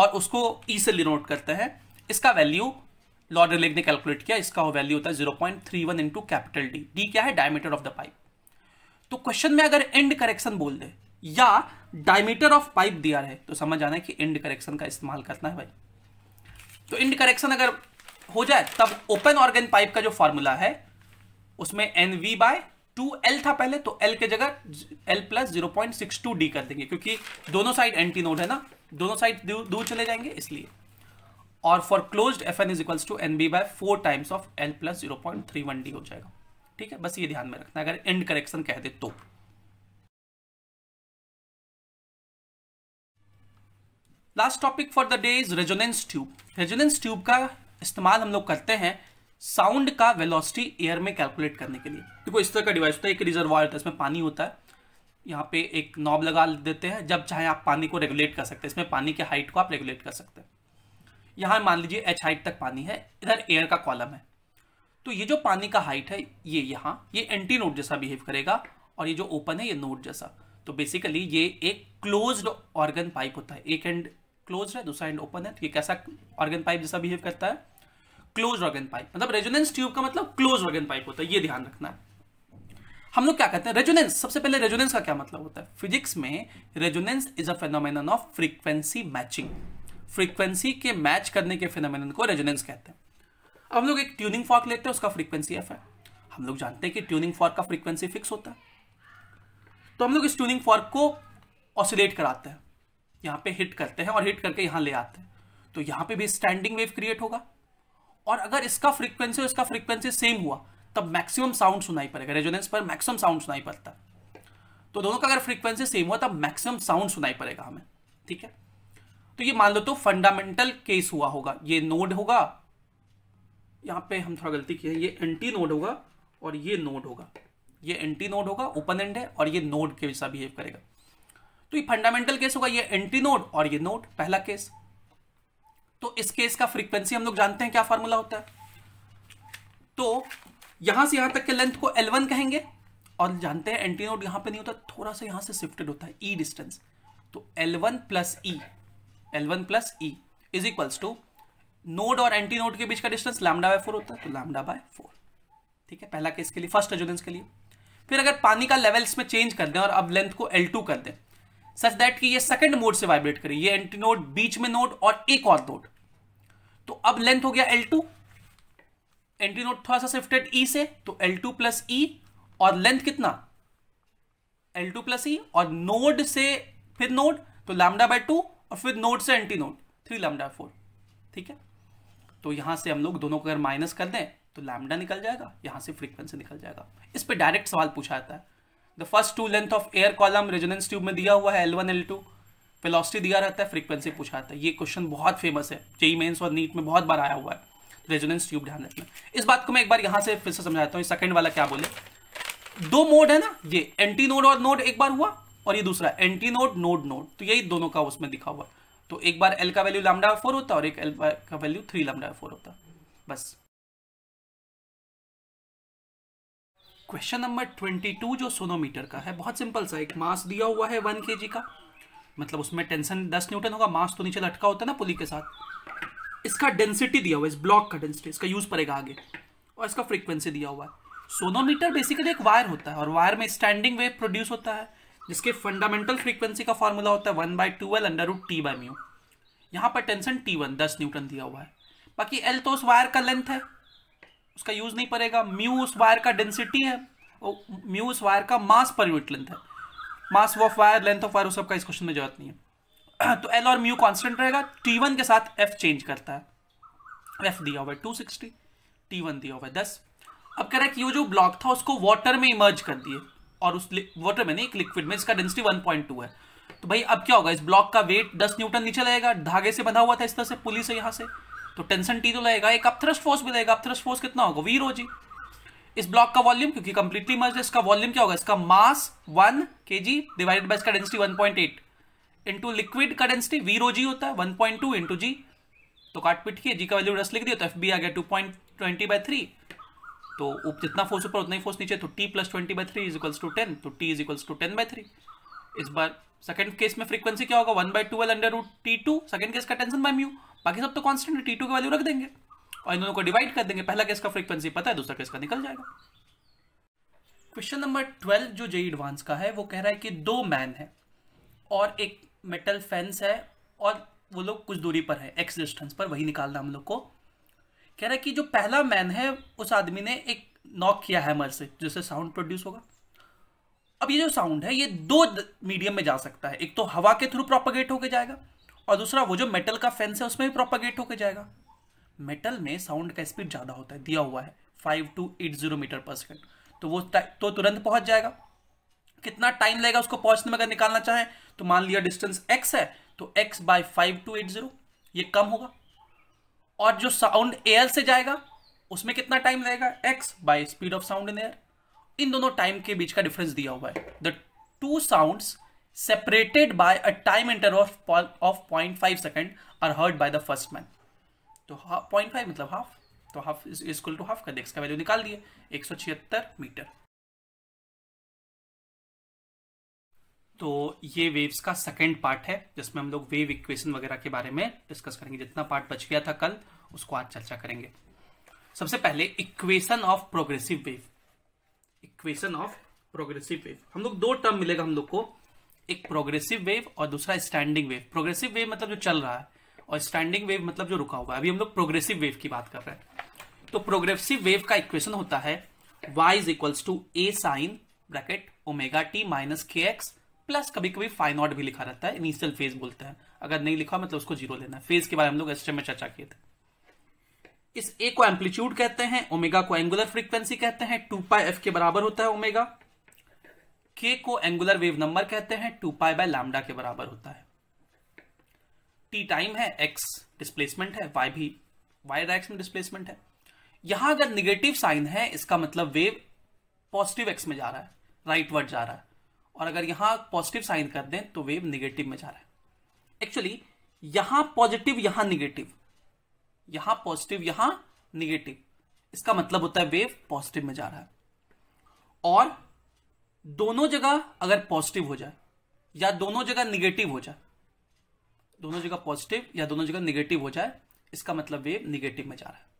और उसको ई से लिनोट करते हैं इसका वैल्यू लॉर्ड रिलेग ने कैलकुलेट किया इसका वैल्यू होता है zero point three one capital D D क्या है डायमीटर ऑफ द पाइप तो क्वेश्चन में अगर एंड करेक्शन बोल दे या डायमीटर ऑफ पाइप दिया रहे तो समझ आना है कि एंड करेक्शन का इस्तेमाल करना है भाई तो इंड करेक्शन अगर हो जाए तब ओपन ऑर्गेन पाइप का जो फॉर्मूला है उसमें N V by two L था पहले तो एल के जगह L plus zero point six two D कर देंगे क्योंकि दोनों साइड एंटी नोड है ना दोनों साइड दूर चले जाएंगे इसलिए और for close F N is equals to N B by four times of L plus zero point three one D हो जाएगा ठीक है बस ये ध्यान में रखना अगर एंड करेक्शन कह दे तो last topic for the day is resonance tube resonance tube का इस्तेमाल हम लोग करते हैं साउंड का वेलोसिटी एयर में कैलकुलेट करने के लिए देखो इस तरह का डिवाइस होता है एक रिजर्व होता है इसमें पानी होता है यहाँ पे एक नॉब लगा देते हैं जब चाहे आप पानी को रेगुलेट कर सकते हैं इसमें पानी के हाइट को आप रेगुलेट कर सकते हैं यहाँ मान लीजिए एच हाइट तक पानी है इधर एयर का कॉलम है तो ये जो पानी का हाइट है ये यहाँ ये एंटी नोट जैसा बिहेव करेगा और ये जो ओपन है ये नोट जैसा तो बेसिकली ये एक क्लोज्ड ऑर्गन पाइप होता है एक एंड क्लोज है दूसरा एंड ओपन है तो ये कैसा ऑर्गन पाइप जैसा बिहेव करता है क्लोज ऑर्गन पाइप मतलब रेजोनेंस ट्यूब का मतलब क्लोज ऑर्गन पाइप होता है ये ध्यान रखना हम लोग क्या कहते हैं रेजोनेंस सबसे पहले रेजोनेंस का क्या मतलब होता है फिजिक्स में resonance is a phenomenon of frequency matching frequency के मैच करने के फेनोमेनन को रेजोनेंस कहते हैं अब हम लोग एक ट्यूनिंग फॉर्क लेते हैं उसका फ्रीक्वेंसी एफ है हम लोग जानते हैं कि ट्यूनिंग फॉर्क का फ्रीक्वेंसी फिक्स होता है तो हम लोग इस ट्यूनिंग फॉर्क को ऑसिलेट कराते हैं यहां पे हिट करते हैं और हिट करके यहां ले आते हैं तो यहां पे भी स्टैंडिंग वेव क्रिएट होगा और अगर इसका फ्रीक्वेंसी और इसका फ्रीक्वेंसी सेम हुआ तब मैक्सिमम साउंड सुनाई पड़ेगा रेजोनेंस पर मैक्सिमम साउंड सुनाई पड़ता है तो दोनों का अगर फ्रीक्वेंसी सेम हुआ तब मैक्सिमम साउंड सुनाई पड़ेगा हमें ठीक है तो ये मान लो तो फंडामेंटल केस हुआ होगा ये नोड होगा यहाँ पे हम थोड़ा गलती किया ये एंटी नोड होगा और ये नोड होगा ये एंटी नोड होगा ओपन एंड है और ये नोड के जैसा बिहेव करेगा तो ये फंडामेंटल केस होगा ये एंटी नोड और ये नोड पहला केस तो इस केस का फ्रीक्वेंसी हम लोग जानते हैं क्या फॉर्मूला होता है तो यहां से यहां तक के लेंथ को L1 कहेंगे और जानते हैं एंटी नोड यहां पे नहीं होता थोड़ा सा यहां से शिफ्टेड होता है ई e डिस्टेंस तो one plus E one plus E is equals to node और एंटी नोड के बीच का डिस्टेंस लामडा बाय फोर होता है तो लामडा बाय फोर ठीक है पहला केस के लिए फर्स्ट रेजोलेंस के लिए फिर अगर पानी का लेवल इसमें चेंज कर दें और अब लेंथ को एल टू कर दें सच दैट कि ये सेकंड मोड से वाइब्रेट करे ये एंटी नोड बीच में नोड और एक और नोड तो अब लेंथ हो गया एल टू एंटी नोड थोड़ा सा शिफ्टेड ई e से तो एल टू प्लस ई और लेंथ कितना एल टू प्लस ई और नोड से फिर नोड तो लैमडा बाय टू और फिर नोड से antinode three lambda four ठीक है तो यहां से हम लोग दोनों को अगर माइनस कर दें तो लैमडा निकल जाएगा यहां से फ्रीक्वेंसी निकल जाएगा इस पर डायरेक्ट सवाल पूछा जाता है the first two length of air column resonance tube में दिया हुआ है L one L two velocity दिया रहता है फ्रीक्वेंसी पूछा जाता है ये क्वेश्चन बहुत फेमस है जेई मेन्स और नीट में बहुत बार आया हुआ है रेजोनेंस ट्यूब ध्यान रखना इस बात को मैं एक बार यहाँ से फिर से समझाता हूँ सेकंड वाला क्या बोले दो मोड है ना ये एंटी नोड और नोड एक बार हुआ और ये दूसरा एंटी नोड नोड नोड तो यही दोनों का उसमें दिखा हुआ तो एक बार एल का वैल्यू लामडा फोर होता है और एक एल का वैल्यू थ्री लामडा फोर होता बस क्वेश्चन नंबर ट्वेंटी टू जो सोनोमीटर का है बहुत सिंपल सा एक मास दिया हुआ है वन के का मतलब उसमें टेंशन दस न्यूटन होगा मास तो नीचे लटका होता है ना पुली के साथ इसका डेंसिटी दिया हुआ है इस ब्लॉक का डेंसिटी इसका यूज पड़ेगा आगे और इसका फ्रीक्वेंसी दिया हुआ है सोनोमीटर बेसिकली एक वायर होता है और वायर में स्टैंडिंग वेव प्रोड्यूस होता है जिसके फंडामेंटल फ्रीक्वेंसी का फॉर्मूला होता है one by two L under root T by mu यहाँ पर टेंशन टी वन दस न्यूटन दिया हुआ है बाकी एल तो उस वायर का लेंथ है उसका यूज नहीं पड़ेगा म्यू उस वायर का डेंसिटी है और म्यू उस वायर का मास पर यूनिट लेंथ है mass of wire length of wire उस सबका इस क्वेश्चन में जरूरत नहीं है तो एल और म्यू कॉन्स्टेंट रहेगा टी वन के साथ एफ चेंज करता है एफ दिया हुआ है टू सिक्सटी टी वन दिया हुआ है दस अब कह रहा है कि वो जो ब्लॉक था उसको वाटर में इमर्ज कर दिए और उस वाटर में नहीं एक लिक्विड में इसका डेंसिटी वन पॉइंट टू है तो भाई अब क्या होगा इस ब्लॉक का वेट दस न्यूटन नीचे रहेगा धागे से बंधा हुआ था इस तरह से पुलिस है यहाँ से तो टेंशन टी तो लगेगा एक अपथ्रस्ट फोर्स भी लगेगा अपथ्रस्ट फोर्स कितना होगा वी रो जी इस ब्लॉक का वॉल्यूम क्योंकि कंप्लीटली मर्ज है इसका वॉल्यूम क्या होगा इसका mass one K G divided by इसका density one point eight into liquid का डेंसिटी वी रो जी होता है one point two into G तो काट पिट के जी का वैल्यू दस लिख दिया तो एफ बी आ गया two point twenty by three तो उप जितना फोर्स ऊपर उतना ही फोर्स नीचे तो T plus twenty by three is equals to ten तो T is equals to ten by three इस बार सेकंड केस में फ्रीक्वेंसी क्या होगा one by twelve under root T two second case का टेंशन बाई म्यू बाकी सब तो कॉन्स्टेंट है टी टू की वैल्यू रख देंगे और इन दोनों को डिवाइड कर देंगे पहला केस का फ्रीक्वेंसी पता है दूसरा केस का निकल जाएगा क्वेश्चन नंबर ट्वेल्व जो जेई एडवांस e का है वो कह रहा है कि दो मैन है और एक मेटल फेंस है और वो लोग कुछ दूरी पर है एक्स डिस्टेंस पर वही निकालना हम लोग को कह रहा है कि जो पहला मैन है उस आदमी ने एक नॉक किया हैमर से जिससे साउंड प्रोड्यूस होगा अब ये जो साउंड है ये दो मीडियम में जा सकता है एक तो हवा के थ्रू प्रोपगेट होकर जाएगा और दूसरा वो जो मेटल का फेंस है उसमें भी प्रोपागेट होकर जाएगा मेटल में साउंड का स्पीड ज़्यादा होता है दिया हुआ है five two eight zero metre per second तो वो तो तुरंत पहुंच जाएगा कितना टाइम लगेगा उसको पहुंचने में अगर निकालना चाहें तो मान लिया डिस्टेंस एक्स है तो X by five two eight zero ये कम होगा और जो साउंड एयर से जाएगा उसमें कितना टाइम लगेगा X by speed of sound in air इन दोनों टाइम के बीच का डिफरेंस दिया हुआ है the two sounds separated by a time interval of of point five second are heard by the first man तो पॉइंट फाइव मतलब हाफ तो half is equal to half कर दिया इसका वैल्यू निकाल दिए एक सौ छिहत्तर मीटर तो ये वेव्स का सेकेंड पार्ट है जिसमें हम लोग वेव इक्वेशन वगैरह के बारे में डिस्कस करेंगे जितना पार्ट बच गया था कल उसको आज चर्चा करेंगे सबसे पहले equation of progressive wave equation of progressive wave हम लोग दो टर्म मिलेगा हम लोग को एक प्रोग्रेसिव वेव और दूसरा स्टैंडिंग वेव प्रोग्रेसिव वेव मतलब जो चल रहा है और स्टैंडिंग वेव मतलब जो रुका हुआ है अभी हम लोग प्रोग्रेसिव वेव की बात कर रहे हैं तो प्रोग्रेसिव वेव का इक्वेशन होता है y is equals to A sine bracket omega T minus K X plus कभी कभी फाइन ऑट भी लिखा रहता है इनिशियल फेज बोलते हैं अगर नहीं लिखा मतलब उसको जीरो लेना है फेज के बारे में हम लोग एस्ट्रे में चर्चा किए थे इस ए को एम्पलीट्यूड कहते हैं ओमेगा को एंगुलर फ्रीक्वेंसी कहते हैं टू पाई एफ के बराबर होता है ओमेगा के को एंगुलर वेव नंबर कहते हैं टू पाई बाय लैमडा के बराबर होता है टी टाइम है एक्स डिस्प्लेसमेंट है वाई भी वाई एक्स में डिस्प्लेसमेंट है यहां अगर निगेटिव साइन है इसका मतलब वेव पॉजिटिव एक्स में जा रहा है राइट वर्ड जा रहा है और अगर यहां पॉजिटिव साइन कर दें तो वेव निगेटिव में जा रहा है एक्चुअली यहां पॉजिटिव यहां निगेटिव यहां पॉजिटिव यहां निगेटिव इसका मतलब होता है वेव पॉजिटिव में जा रहा है और दोनों जगह अगर पॉजिटिव हो जाए या दोनों जगह निगेटिव हो जाए दोनों जगह पॉजिटिव या दोनों जगह निगेटिव हो जाए इसका मतलब वेव निगेटिव में जा रहा है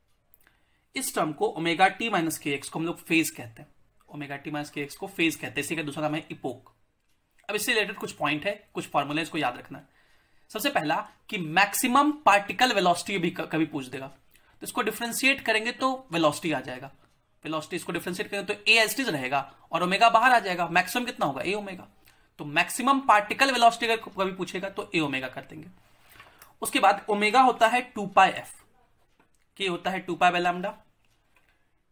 इस टर्म को omega T minus K X को हम लोग फेज कहते हैं omega T minus K X को फेज कहते हैं इसी का दूसरा नाम है इपोक अब इससे रिलेटेड कुछ पॉइंट है कुछ फॉर्मूले इसको याद रखना है सबसे पहला कि मैक्सिमम पार्टिकल वेलोसिटी भी कभी पूछ देगा तो इसको डिफ्रेंशिएट करेंगे तो वेलोसिटी आ जाएगा वेलोसिटी इसको डिफ्रेंशिएट करें तो ए एस रहेगा और ओमेगा बाहर आ जाएगा मैक्सिमम कितना होगा ए ओमेगा तो मैक्सिमम पार्टिकल वेलोसिटी अगर कभी पूछेगा तो ए ओमेगा कर देंगे उसके बाद ओमेगा होता है टू पाई एफ के होता है टू पाई बाय लैमडा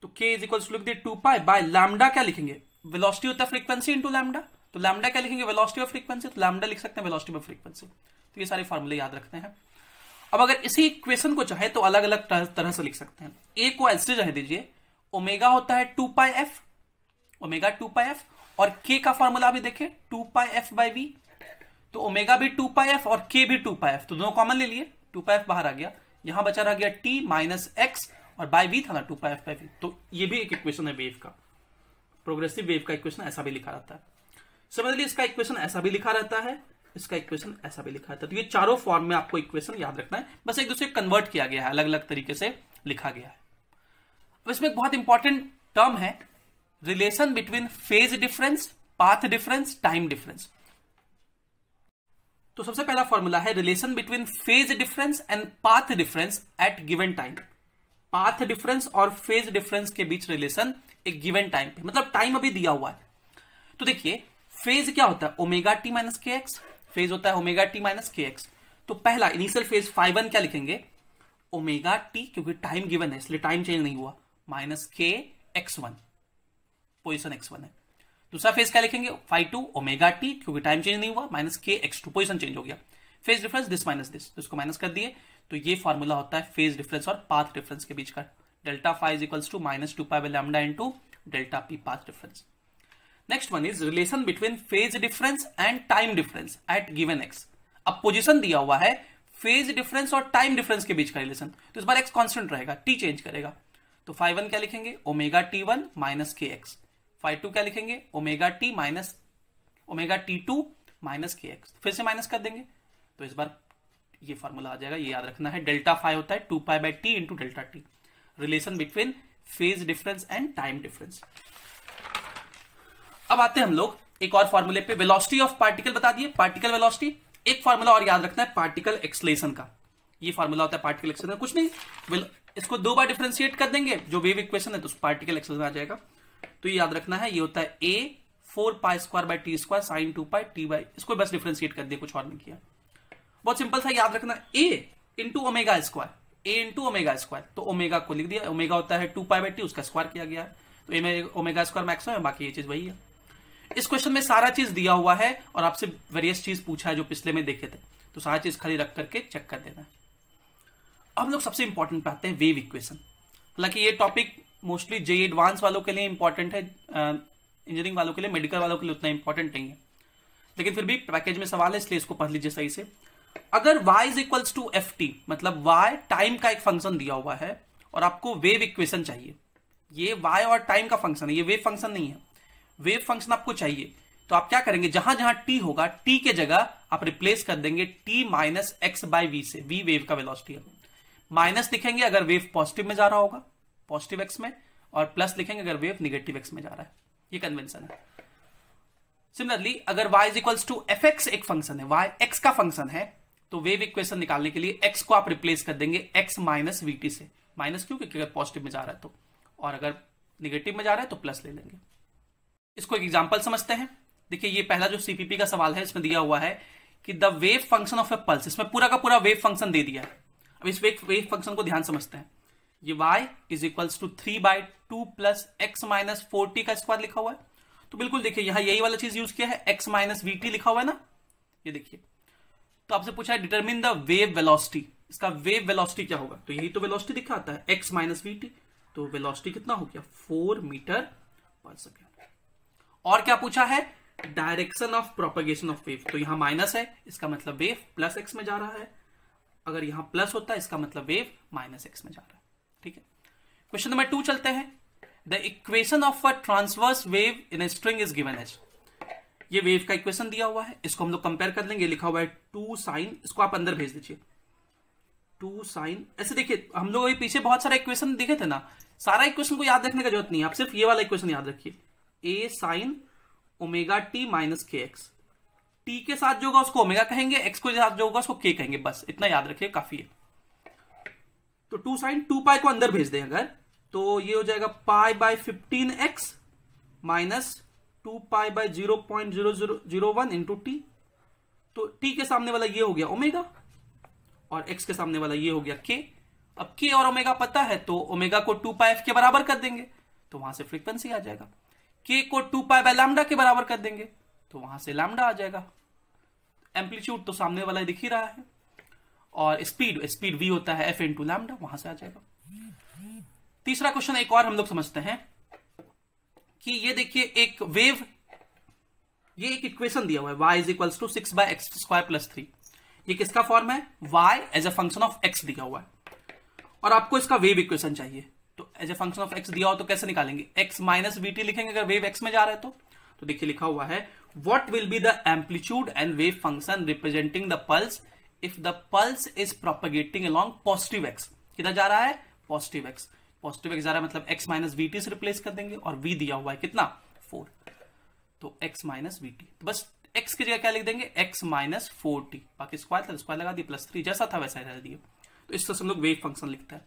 तो के इज इक्वल्स लिख दिए टू पाई बाय लैमडा क्या लिखेंगे वेलोसिटी होता है फ्रीक्वेंसी इंटू लैमडा तो लैमडा क्या लिखेंगे वेलोसिटी ऑफ फ्रीक्वेंसी तो लैमडा लिख सकते हैं वेलोसिटी ऑफ फ्रीक्वेंसी तो ये सारे फॉर्मूले याद रखते हैं अब अगर इसी इक्वेशन को चाहे तो अलग अलग तरह से लिख सकते हैं ए को एस टी रह दीजिए ओमेगा होता है two pi F omega two pi F और के का फॉर्मूला भी देखें two pi F by V तो ओमेगा भी टू पाई एफ और के भी टू पाई एफ तो दोनों कॉमन ले लिए टू पाई एफ बाहर आ गया यहां बचा रह गया टी माइनस एक्स और बाई वी था ना two pi F by V तो ये भी एक इक्वेशन है वेव का प्रोग्रेसिव वेव का इक्वेशन ऐसा भी लिखा रहता है समझ लीजिए इसका इक्वेशन ऐसा भी लिखा रहता है इसका इक्वेशन ऐसा भी लिखा रहता है तो ये चारों फॉर्म में आपको इक्वेशन याद रखना है बस एक दूसरे कन्वर्ट किया गया है अलग अलग तरीके से लिखा गया है तो इसमें एक बहुत इंपॉर्टेंट टर्म है relation between phase difference path difference time difference तो सबसे पहला फॉर्मूला है relation between phase difference and path difference at given time path difference और फेज डिफरेंस के बीच रिलेशन एक गिवन टाइम पे मतलब टाइम अभी दिया हुआ है तो देखिए फेज क्या होता है omega T minus K X phase होता है omega T minus K X तो पहला इनिशियल फेज फाइव वन क्या लिखेंगे ओमेगा टी क्योंकि टाइम गिवन है इसलिए टाइम चेंज नहीं हुआ minus K X one position X one है दूसरा फेज क्या लिखेंगे फाइव टू ओमेगा टी क्योंकि टाइम चेंज नहीं हुआ minus K x to position change हो गया phase difference this minus this तो इसको माइनस कर दिए तो ये फॉर्मूला होता है फेज डिफरेंस और पाथ डिफरेंस के बीच का delta phi equals to minus two pi lambda into delta P path difference next one is relation between phase difference and time difference at given X अब position दिया हुआ है phase difference और time difference के बीच का relation तो इस बार एक्स कॉन्स्टेंट रहेगा टी चेंज करेगा तो फाइव वन क्या लिखेंगे omega T one minus K X phi two क्या लिखेंगे omega T minus omega T two minus K X फिर से माइनस कर देंगे तो इस बार ये फॉर्मूला आ जाएगा ये याद रखना है डेल्टा फाइव होता है two pi by T into delta T relation between phase difference and time difference अब आते हैं हम लोग एक और फॉर्मूले पे वेलोसिटी ऑफ पार्टिकल बता दिए पार्टिकल वेलोसिटी एक फॉर्मूला और याद रखना है पार्टिकल एक्सलेशन का ये फॉर्मूला होता है पार्टिकल एक्सलेशन कुछ नहीं इसको दो बार डिफ्रेंशिएट कर देंगे जो वेव इक्वेशन है तो पार्टिकल एक्सेल में आ जाएगा तो ये याद रखना है ये होता है A four pi square by T square sine two pi T by इसको बस डिफ्रेंशिएट कर दिया कुछ और नहीं किया बहुत सिंपल था याद रखना A into omega square A into omega square तो ओमेगा को लिख दिया ओमेगा होता है टू पाई बाई टी उसका स्क्वायर किया गया तो ओमेगा स्क्वायर मैक्सिमम है बाकी ये चीज वही है इस क्वेश्चन में सारा चीज दिया हुआ है और आपसे वेरियस चीज पूछा है जो पिछले में देखे थे तो सारा चीज खाली रख करके चेक कर देना है अब हम लोग सबसे इंपॉर्टेंट पे आते हैं वेव इक्वेशन हालांकि ये टॉपिक मोस्टली जे एडवांस वालों के लिए इंपॉर्टेंट है इंजीनियरिंग वालों के लिए मेडिकल वालों के लिए उतना इंपॉर्टेंट नहीं है लेकिन फिर भी पैकेज में सवाल है इसलिए इसको पढ़ लीजिए सही से अगर y is equals to F T मतलब y टाइम का एक फंक्शन दिया हुआ है और आपको वेव इक्वेशन चाहिए ये y और टाइम का फंक्शन है ये वेव फंक्शन नहीं है वेव फंक्शन आपको चाहिए तो आप क्या करेंगे जहां जहां t होगा t के जगह आप रिप्लेस कर देंगे t minus X by V से v वेव का वेलोसिटी है माइनस लिखेंगे अगर वेव पॉजिटिव में जा रहा होगा पॉजिटिव एक्स में और प्लस लिखेंगे अगर वेव निगेटिव एक्स में जा रहा है ये कन्वेंशन है सिमिलरली अगर y is equals to F X एक फंक्शन है y x का फंक्शन है तो वेव इक्वेशन निकालने के लिए x को आप रिप्लेस कर देंगे x माइनस वी से माइनस क्यों क्योंकि अगर पॉजिटिव में जा रहा है तो और अगर निगेटिव में जा रहा है तो प्लस ले लेंगे इसको एक एग्जाम्पल समझते हैं देखिए ये पहला जो सीपीपी का सवाल है इसमें दिया हुआ है कि the wave function of a pulse इसमें पूरा का पूरा वेव फंक्शन दे दिया है अब इस वेव वेव फंक्शन को ध्यान समझते हैं ये y is equals to three by two plus X minus four T का स्क्वायर लिखा हुआ है तो बिल्कुल देखिए यहां यही वाला चीज यूज किया है x माइनस वी लिखा हुआ है ना ये देखिए तो आपसे पूछा है डिटरमिन द वेव वेलोसिटी इसका वेव वेलोसिटी क्या होगा तो यही तो वेलोसिटी दिखा आता है x माइनस वी तो वेलोसिटी कितना हो गया फोर मीटर पर सेकेंड और क्या पूछा है direction of propagation of wave तो यहां माइनस है इसका मतलब वेव प्लस एक्स में जा रहा है अगर यहां प्लस होता है इसका मतलब वेव माइनस एक्स में जा रहा है ठीक है क्वेश्चन नंबर टू चलते हैं the equation of a transverse wave in string is given as ये वेव का इक्वेशन दिया हुआ है इसको हम लोग कंपेयर कर लेंगे लिखा हुआ है टू साइन इसको आप अंदर भेज दीजिए टू साइन ऐसे देखिए हम लोग अभी पीछे बहुत सारे इक्वेशन दिखे थे ना सारा इक्वेशन को याद रखने का जरूरत नहीं है आप सिर्फ ये वाला इक्वेशन याद रखिए A sine omega T minus K X T के साथ जो होगा उसको ओमेगा कहेंगे एक्स को साथ जो होगा उसको के कहेंगे बस इतना याद रखिए काफी है तो टू साइन टू पाई को अंदर भेज दें अगर तो ये हो जाएगा pi by fifteen X minus two pi by zero point zero zero zero one into T तो टी के सामने वाला ये हो गया ओमेगा और एक्स के सामने वाला ये हो गया के अब के और ओमेगा पता है तो ओमेगा को टू पाई एफ के बराबर कर देंगे तो वहां से फ्रीक्वेंसी आ जाएगा के को टू पाई बाय लैमडा के बराबर कर देंगे तो वहां से लैमडा आ जाएगा एम्पलीट्यूड तो सामने वाला दिख ही रहा है और स्पीड स्पीड वी होता है एफ इन टू लैमडा वहां से आ जाएगा तीसरा क्वेश्चन एक और हम लोग समझते हैं कि ये देखिए एक वेव ये एक इक्वेशन दिया हुआ है y is equals to six by X square plus three ये किसका फॉर्म है y as a function of x दिया हुआ है और आपको इसका वेव इक्वेशन चाहिए तो as a function of x दिया हो तो कैसे निकालेंगे x माइनस बी लिखेंगे अगर वेव x में जा रहा है तो, तो देखिए लिखा हुआ है what will be the amplitude and wave function representing the pulse if the pulse is propagating along positive x किधर जा रहा है positive x positive x जा रहा है मतलब x minus vt से replace कर देंगे और v दिया हुआ है कितना 4 तो x minus vt तो बस x की जगह क्या लिख देंगे x minus 4t बाकी स्क्वायर था स्क्वायर तो लगा दिए प्लस थ्री जैसा था वैसा ही दिए तो इस तरह से हम लोग वेव फंक्शन लिखते हैं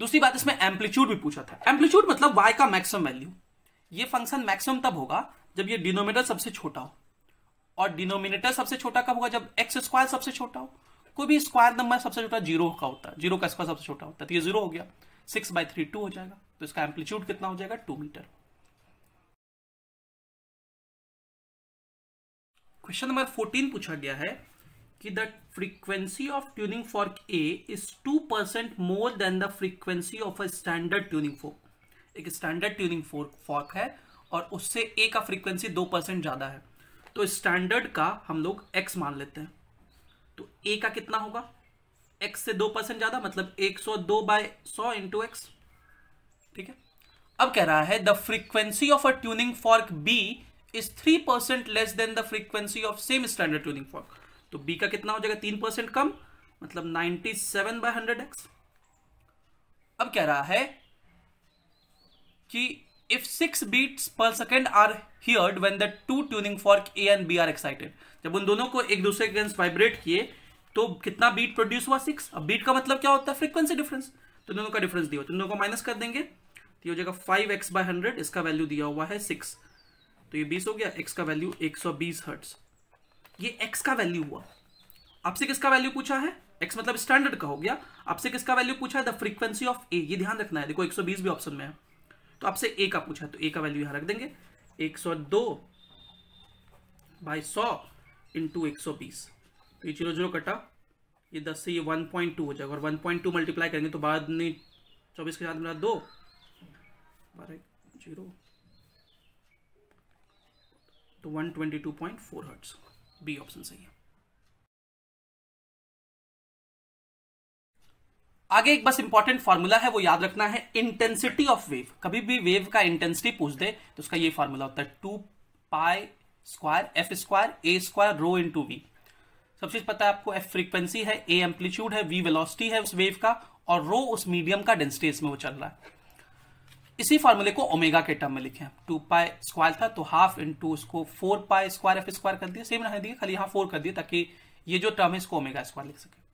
दूसरी बात इसमें एम्पलीट्यूड भी पूछा था एम्पलीट्यूड मतलब y का मैक्सिमम वैल्यू ये फंक्शन मैक्सिमम तब होगा जब ये डिनोमिनेटर सबसे छोटा हो और डिनोमिनेटर सबसे छोटा कब होगा जब एक्स स्क्वायर सबसे छोटा हो कोई भी स्क्वायर नंबर सबसे छोटा जीरो का होता है जीरो का स्क्वायर सबसे छोटा होता है तो ये जीरो हो गया सिक्स बाय थ्री टू हो जाएगा तो इसका एम्पलीट्यूड कितना हो जाएगा two metre question number fourteen पूछा गया है कि the frequency of tuning fork A is two percent more than the frequency of a standard tuning fork एक स्टैंडर्ड ट्यूनिंग फोर्क फॉर्क है और उससे ए का फ्रीक्वेंसी दो परसेंट ज़्यादा है तो स्टैंडर्ड का हम लोग एक्स मान लेते हैं तो ए का कितना होगा एक्स से दो परसेंट ज़्यादा मतलब एक सौ दो बाय सौ इंटू एक्स ठीक है अब कह रहा है the frequency of a tuning fork B is three percent less than the frequency of same standard tuning fork तो बी का कितना हो जाएगा तीन परसेंट कम मतलब ninety seven by hundred X अब कह रहा है कि if six beats per second are heard when the two tuning fork A and B are excited जब उन दोनों को एक दूसरे के अगेंस्ट वाइब्रेट किए तो कितना बीट प्रोड्यूस हुआ सिक्स अब बीट का मतलब क्या होता है फ्रीक्वेंसी डिफरेंस तो दोनों का डिफरेंस दिया तो दोनों को माइनस कर देंगे तो ये हो जाएगा फाइव एक्स बाय हंड्रेड इसका वैल्यू दिया हुआ है सिक्स तो ये बीस हो गया एक्स का वैल्यू एक सौ बीस हर्ट्स ये एक्स का वैल्यू हुआ आपसे किसका वैल्यू पूछा है एक्स मतलब स्टैंडर्ड का हो गया आपसे किसका वैल्यू पूछा है द फ्रीक्वेंसी ऑफ ए ये ध्यान रखना है देखो 120 भी ऑप्शन में है तो आपसे ए का पूछा तो ए का वैल्यू यहाँ रख देंगे एक सौ दो बाई सौ इंटू एक सौ बीस तो ये जीरो जीरो कटा ये दस से ये वन पॉइंट टू हो जाएगा और वन पॉइंट टू मल्टीप्लाई करेंगे तो बाद में चौबीस के साथ मेरा दो बारह जीरो तो one twenty two point four hertz B option सही है आगे एक बस इंपॉर्टेंट फॉर्मूला है वो याद रखना है इंटेंसिटी ऑफ वेव कभी भी वेव का इंटेंसिटी पूछ दे तो उसका ये फॉर्मूला होता है two pi square F square A square rho into V सब चीज पता है आपको एफ फ्रीक्वेंसी है ए एम्पलीट्यूड है वी वेलोसिटी है उस वेव का और रो उस मीडियम का डेंसिटी इसमें वो चल रहा है इसी फॉर्मूले को ओमेगा के टर्म में लिखे हैं टू पाई स्क्वायर था तो हाफ इंटू उसको four pi square F square कर दिया सेम रह दिया खाली यहां फोर कर दिया ताकि ये जो टर्म है इसको ओमेगा स्क्वायर लिख सके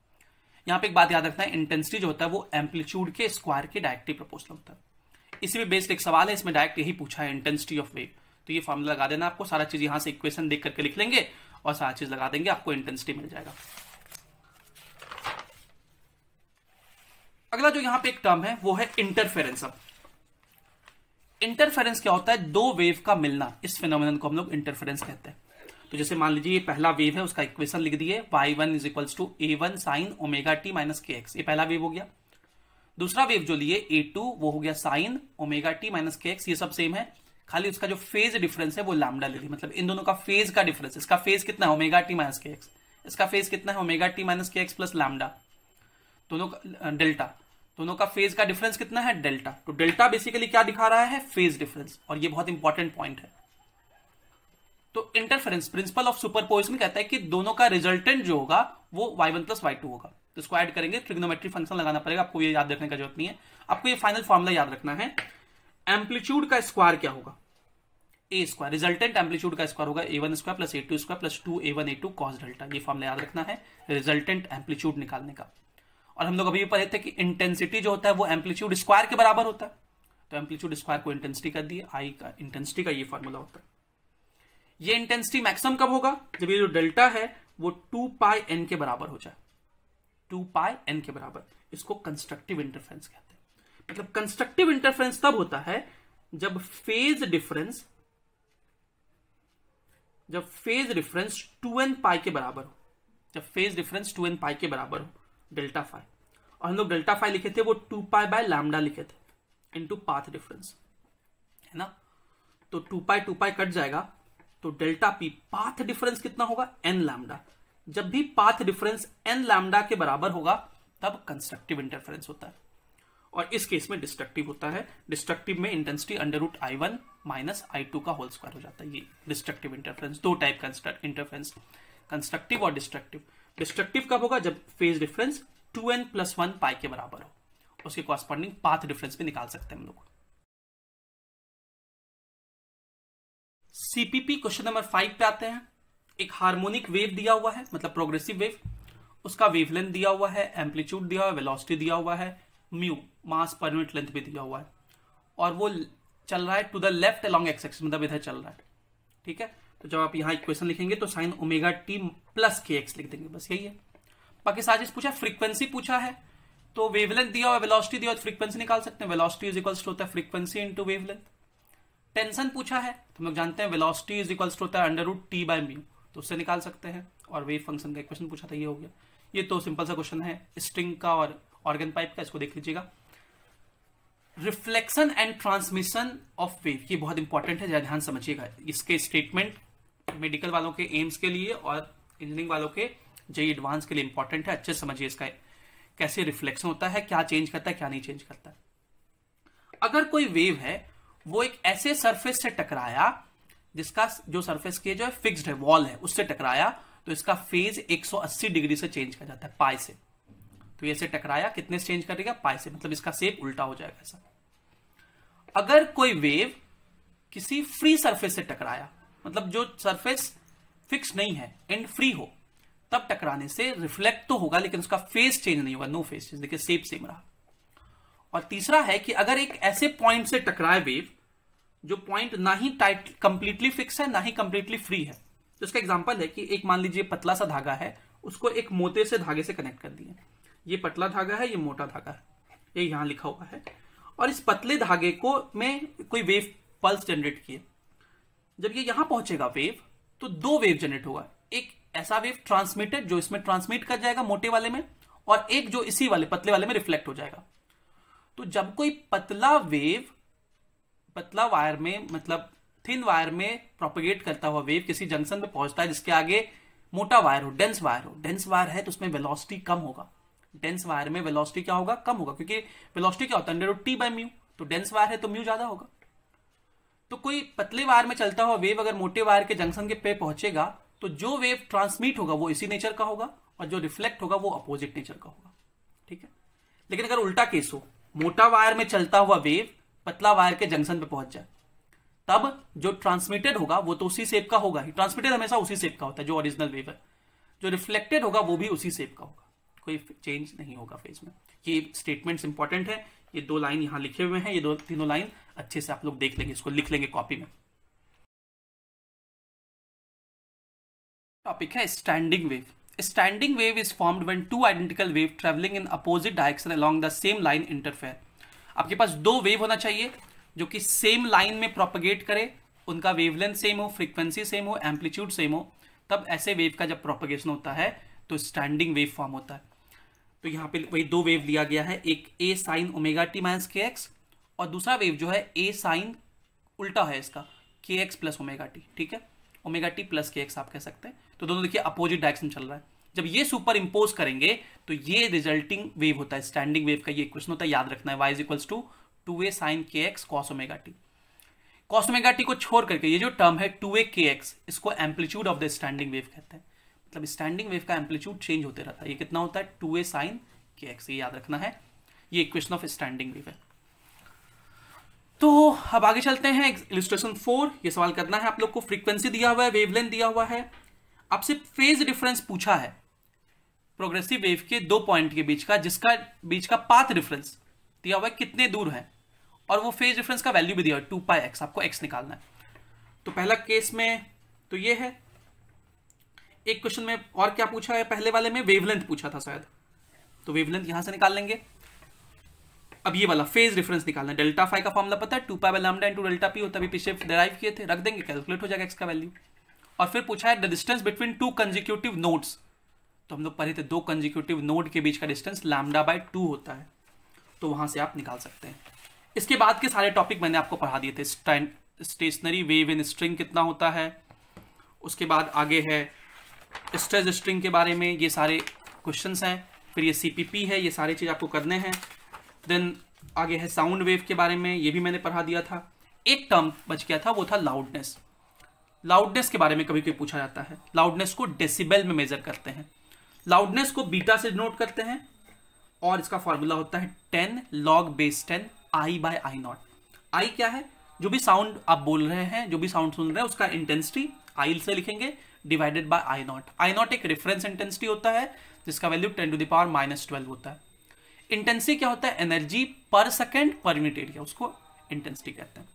यहां पे एक बात याद रखना है इंटेंसिटी जो होता है वो एम्पलीट्यूड के स्क्वायर के डायरेक्टली प्रोपोर्शनल होता है इसी भी बेस्ड एक सवाल है इसमें डायरेक्ट यही पूछा है इंटेंसिटी ऑफ वेव तो ये फॉर्मुला लगा देना आपको सारा चीज यहां से इक्वेशन देख करके लिख लेंगे और सारा चीज लगा देंगे आपको इंटेंसिटी मिल जाएगा अगला जो यहां पे एक टर्म है वो है इंटरफेरेंस अब इंटरफेरेंस क्या होता है दो वेव का मिलना इस फिनोमिनन को हम लोग इंटरफेरेंस कहते हैं तो जैसे मान लीजिए ये पहला वेव है उसका इक्वेशन लिख दिए Y one is equals to A one sine omega T minus K X ये पहला वेव हो गया दूसरा वेव जो लिए ए टू वो हो गया sine omega T minus K X ये सब सेम है खाली उसका जो फेज डिफरेंस है वो लामडा ले ली मतलब इन दोनों का फेज का डिफरेंस इसका फेज कितना है omega T minus K X इसका फेज कितना है omega T minus K X plus lambda दोनों का डेल्टा दोनों का फेज का डिफरेंस कितना है डेल्टा तो डेल्टा बेसिकली क्या दिखा रहा है फेज डिफरेंस और ये बहुत इंपॉर्टेंट पॉइंट है तो इंटरफेरेंस प्रिंसिपल ऑफ सुपरपोजिशन कहता है कि दोनों का रिजल्टेंट जो होगा वो वाई वन प्लस वाई होगा तो इसको ऐड करेंगे ट्रिग्नोमेट्री फंक्शन लगाना पड़ेगा आपको ये याद रखने का जरूरत नहीं है आपको ये फाइनल फॉर्मूला याद रखना है एम्पलीट्यूड का स्क्वायर क्या होगा ए स्क्वायर रिजल्टेंट एम्पलीट्यूड का स्क्वायर होगा A one square plus A two square plus two A one A two cos delta ये फॉर्मला याद रखना है रिजल्टेंट एम्पलीट्यूड निकालने का और हम लोग अभी भी पढ़े थे कि इंटेंसिटी जो होता है वो एम्पलीट्यूड स्क्वायर के बराबर होता है तो एम्पलीट्यूड स्क्वायर को इंटेंसिटी कर दिए आई का इंटेंसिटी का ये फॉर्मूला होता है ये इंटेंसिटी मैक्सिमम कब होगा जब ये जो डेल्टा है वो टू पाई एन के बराबर हो जाए टू पाई एन के बराबर इसको कंस्ट्रक्टिव इंटरफेरेंस कहते हैं मतलब कंस्ट्रक्टिव इंटरफेरेंस तब होता है जब फेज डिफरेंस जब phase difference two N pi के बराबर हो जब phase difference two N pi के बराबर हो डेल्टा फाइव और हम लोग डेल्टा फाइव लिखे थे वो टू पाई बाय लैमडा लिखे थे इनटू पाथ डिफरेंस है ना तो two pi two pi cut जाएगा तो डेल्टा पी पाथ डिफरेंस कितना होगा एन लैमडा जब भी पाथ डिफरेंस एन लैमडा के बराबर होगा तब कंस्ट्रक्टिव इंटरफेरेंस होता है और इस केस में डिस्ट्रक्टिव होता है डिस्ट्रक्टिव में intensity under root I one minus I two का होल स्क्वायर हो जाता है ये डिस्ट्रक्टिव इंटरफेरेंस दो टाइप इंटरफेरेंस कंस्ट्रक्टिव और डिस्ट्रक्टिव डिस्ट्रक्टिव कब होगा जब phase difference two N plus one pi के बराबर हो उसके कॉरस्पॉन्डिंग पाथ डिफरेंस भी निकाल सकते हैं हम लोग सीपीपी क्वेश्चन नंबर फाइव पे आते हैं एक हार्मोनिक वेव दिया हुआ है मतलब प्रोग्रेसिव वेव उसका वेवलेंथ दिया हुआ है एम्पलीट्यूड दिया हुआ है वेलोसिटी दिया हुआ है म्यू मास पर यूनिट लेंथ भी दिया हुआ है और वो चल रहा है to the left along X मतलब इधर चल रहा है ठीक है तो जब आप यहाँ इक्वेशन लिखेंगे तो sine omega T plus K X लिख देंगे बस यही है बाकी साजिश पूछा फ्रीक्वेंसी पूछा है तो वेवलेंथ दिया हुआ वेलोसिटी दिया हुआ फ्रीक्वेंसी तो निकाल सकते हैं वेलोसिटी इज इक्वल्स टू होता है फ्रीक्वेंसी इनटू वेवलेंथ टेंशन पूछा है तो हम लोग जानते हैं वेलोसिटी इज इक्वल्स टू होता है under root T by mu तो उससे निकाल सकते हैं और वेव फंक्शन का इक्वेशन पूछा था ये हो गया ये तो सिंपल सा क्वेश्चन है स्ट्रिंग का और ऑर्गन पाइप का इसको देख लीजिएगा reflection and transmission of wave ये बहुत इंपॉर्टेंट है जरा ध्यान समझिएगा इसके स्टेटमेंट मेडिकल वालों के एम्स के लिए और इंजीनियरिंग वालों के जेई एडवांस के लिए इंपॉर्टेंट है अच्छे समझिए इसका कैसे रिफ्लेक्शन होता है क्या चेंज करता है क्या नहीं चेंज करता है अगर कोई वेव है वो एक ऐसे सरफेस से टकराया जिसका जो सरफेस के जो है फिक्स्ड है वॉल है उससे टकराया तो इसका फेज 180 डिग्री से चेंज कर जाता है पाई से तो ये टकराया कितने से चेंज करेगा पाई से मतलब इसका सेप उल्टा हो जाएगा ऐसा अगर कोई वेव किसी फ्री सरफेस से टकराया मतलब जो सरफेस फिक्स नहीं है एंड फ्री हो तब टकराने से रिफ्लेक्ट तो होगा लेकिन उसका फेस चेंज नहीं होगा नो फेस चेंज देखिए सेप सेम रहा और तीसरा है कि अगर एक ऐसे पॉइंट से टकराए वेव जो पॉइंट ना ही टाइट कंप्लीटली फिक्स है ना ही कंप्लीटली फ्री है तो इसका एग्जाम्पल है कि एक मान लीजिए पतला सा धागा है उसको एक मोटे से धागे से कनेक्ट कर दिए ये पतला धागा है ये मोटा धागा है ये यहां लिखा हुआ है और इस पतले धागे को में कोई वेव पल्स जनरेट किए जब ये यहां पहुंचेगा वेव तो दो वेव जनरेट होगा एक ऐसा वेव ट्रांसमिटेड जो इसमें ट्रांसमिट कर जाएगा मोटे वाले में और एक जो इसी वाले पतले वाले में रिफ्लेक्ट हो जाएगा तो जब कोई पतला वेव पतला वायर में मतलब थिन वायर में प्रोपोगेट करता हुआ वेव किसी जंक्शन में पहुंचता है जिसके आगे मोटा वायर हो डेंस वायर हो डेंस वायर है तो उसमें वेलोसिटी कम होगा डेंस वायर में वेलोसिटी क्या होगा कम होगा क्योंकि वेलोसिटी क्या होता है टी बाय म्यू तो डेंस वायर है तो म्यू ज्यादा होगा तो कोई पतले वायर में चलता हुआ वेव अगर मोटे वायर के जंक्शन के पे पहुंचेगा तो जो वेव ट्रांसमिट होगा वो इसी नेचर का होगा और जो रिफ्लेक्ट होगा वो अपोजिट नेचर का होगा ठीक है लेकिन अगर उल्टा केस हो मोटा वायर में चलता हुआ वेव पतला वायर के जंक्शन पे पहुंच जाए तब जो ट्रांसमिटेड होगा वो तो उसी सेप का होगा ही ट्रांसमिटेड हमेशा उसी सेप का होता है जो ओरिजिनल वेव है जो रिफ्लेक्टेड होगा वो भी उसी सेप का होगा कोई चेंज नहीं होगा फेज में ये स्टेटमेंट इंपॉर्टेंट है ये दो लाइन यहां लिखे हुए हैं ये दो तीनों लाइन अच्छे से आप लोग देख लेंगे इसको लिख लेंगे कॉपी में टॉपिक है standing wave standing wave is formed when two identical wave travelling in opposite direction along the same line interfere आपके पास दो वेव होना चाहिए जो कि सेम लाइन में प्रोपगेट करे उनका वेवलेंथ सेम हो फ्रीक्वेंसी सेम हो एम्पलीट्यूड सेम हो तब ऐसे वेव का जब प्रोपगेशन होता है तो स्टैंडिंग वेव फॉर्म होता है तो यहाँ पे वही दो वेव लिया गया है एक A sine omega T minus K X और दूसरा वेव जो है ए साइन उल्टा है इसका के एक्स प्लस ओमेगा टी ठीक है omega T plus K X आप कह सकते हैं तो दोनों देखिए अपोजिट डायरेक्शन चल रहा है जब ये सुपर इम्पोज करेंगे तो ये रिजल्टिंग वेव होता है स्टैंडिंग वेव का ये क्वेश्चन होता है याद रखना है Y is equals to two A sine K X cos omega T cos omega T को छोड़ करके ये जो टर्म है टू ए के एक्स इसको amplitude of the standing wave कहते हैं मतलब स्टैंडिंग वेव का एम्पलीट्यूड चेंज होते रहता है ये कितना होता है two A sine K X ये याद रखना है ये क्वेश्चन ऑफ स्टैंडिंग वेव है तो अब आगे चलते हैं इलिस्ट्रेशन फोर ये सवाल करना है आप लोग को फ्रीक्वेंसी दिया हुआ है वेवलेंथ दिया हुआ है आपसे फेज डिफरेंस पूछा है प्रोग्रेसिव वेव के दो पॉइंट के बीच का जिसका बीच का पाथ रेफरेंस दिया हुआ है कितने दूर है और वो फेज डिफरेंस का वैल्यू भी दिया हुआ है टू पाई एक्स आपको एक्स निकालना है तो पहला केस में तो ये है एक क्वेश्चन में और क्या पूछा है पहले वाले में वेवलेंथ पूछा था शायद तो वेवलेंथ यहां से निकाल लेंगे अब ये वाला फेज डिफरेंस निकालना है डेल्टा फाइव का फॉर्मला पता है two pi lambda into delta P होता है पीछे डिराइव किए थे रख देंगे कैलकुलेट हो जाएगा एक्स का वैल्यू और फिर पूछा है distance between two consecutive notes तो हम लोग पढ़े थे दो कंजिक्यूटिव नोड के बीच का डिस्टेंस लैमडा बाय टू होता है तो वहाँ से आप निकाल सकते हैं इसके बाद के सारे टॉपिक मैंने आपको पढ़ा दिए थे स्टेशनरी वेव इन स्ट्रिंग कितना होता है उसके बाद आगे है स्ट्रेस स्ट्रिंग के बारे में ये सारे क्वेश्चंस हैं फिर ये पी है ये सारी चीज़ आपको करने हैं देन आगे है साउंड वेव के बारे में ये भी मैंने पढ़ा दिया था एक टर्म बच गया था वो था लाउडनेस लाउडनेस के बारे में कभी कभी पूछा जाता है लाउडनेस को डेसिबल में मेजर करते हैं लाउडनेस को बीटा से डिनोट करते हैं और इसका फॉर्मूला होता है ten log base ten I by I naught I क्या है जो भी साउंड आप बोल रहे हैं जो भी साउंड सुन रहे हैं उसका इंटेंसिटी आई से लिखेंगे divided by I naught I naught एक रेफरेंस इंटेंसिटी होता है जिसका value ten to the power minus twelve होता है इंटेंसिटी क्या होता है एनर्जी पर सेकेंड पर यूनिट एरिया उसको इंटेंसिटी कहते हैं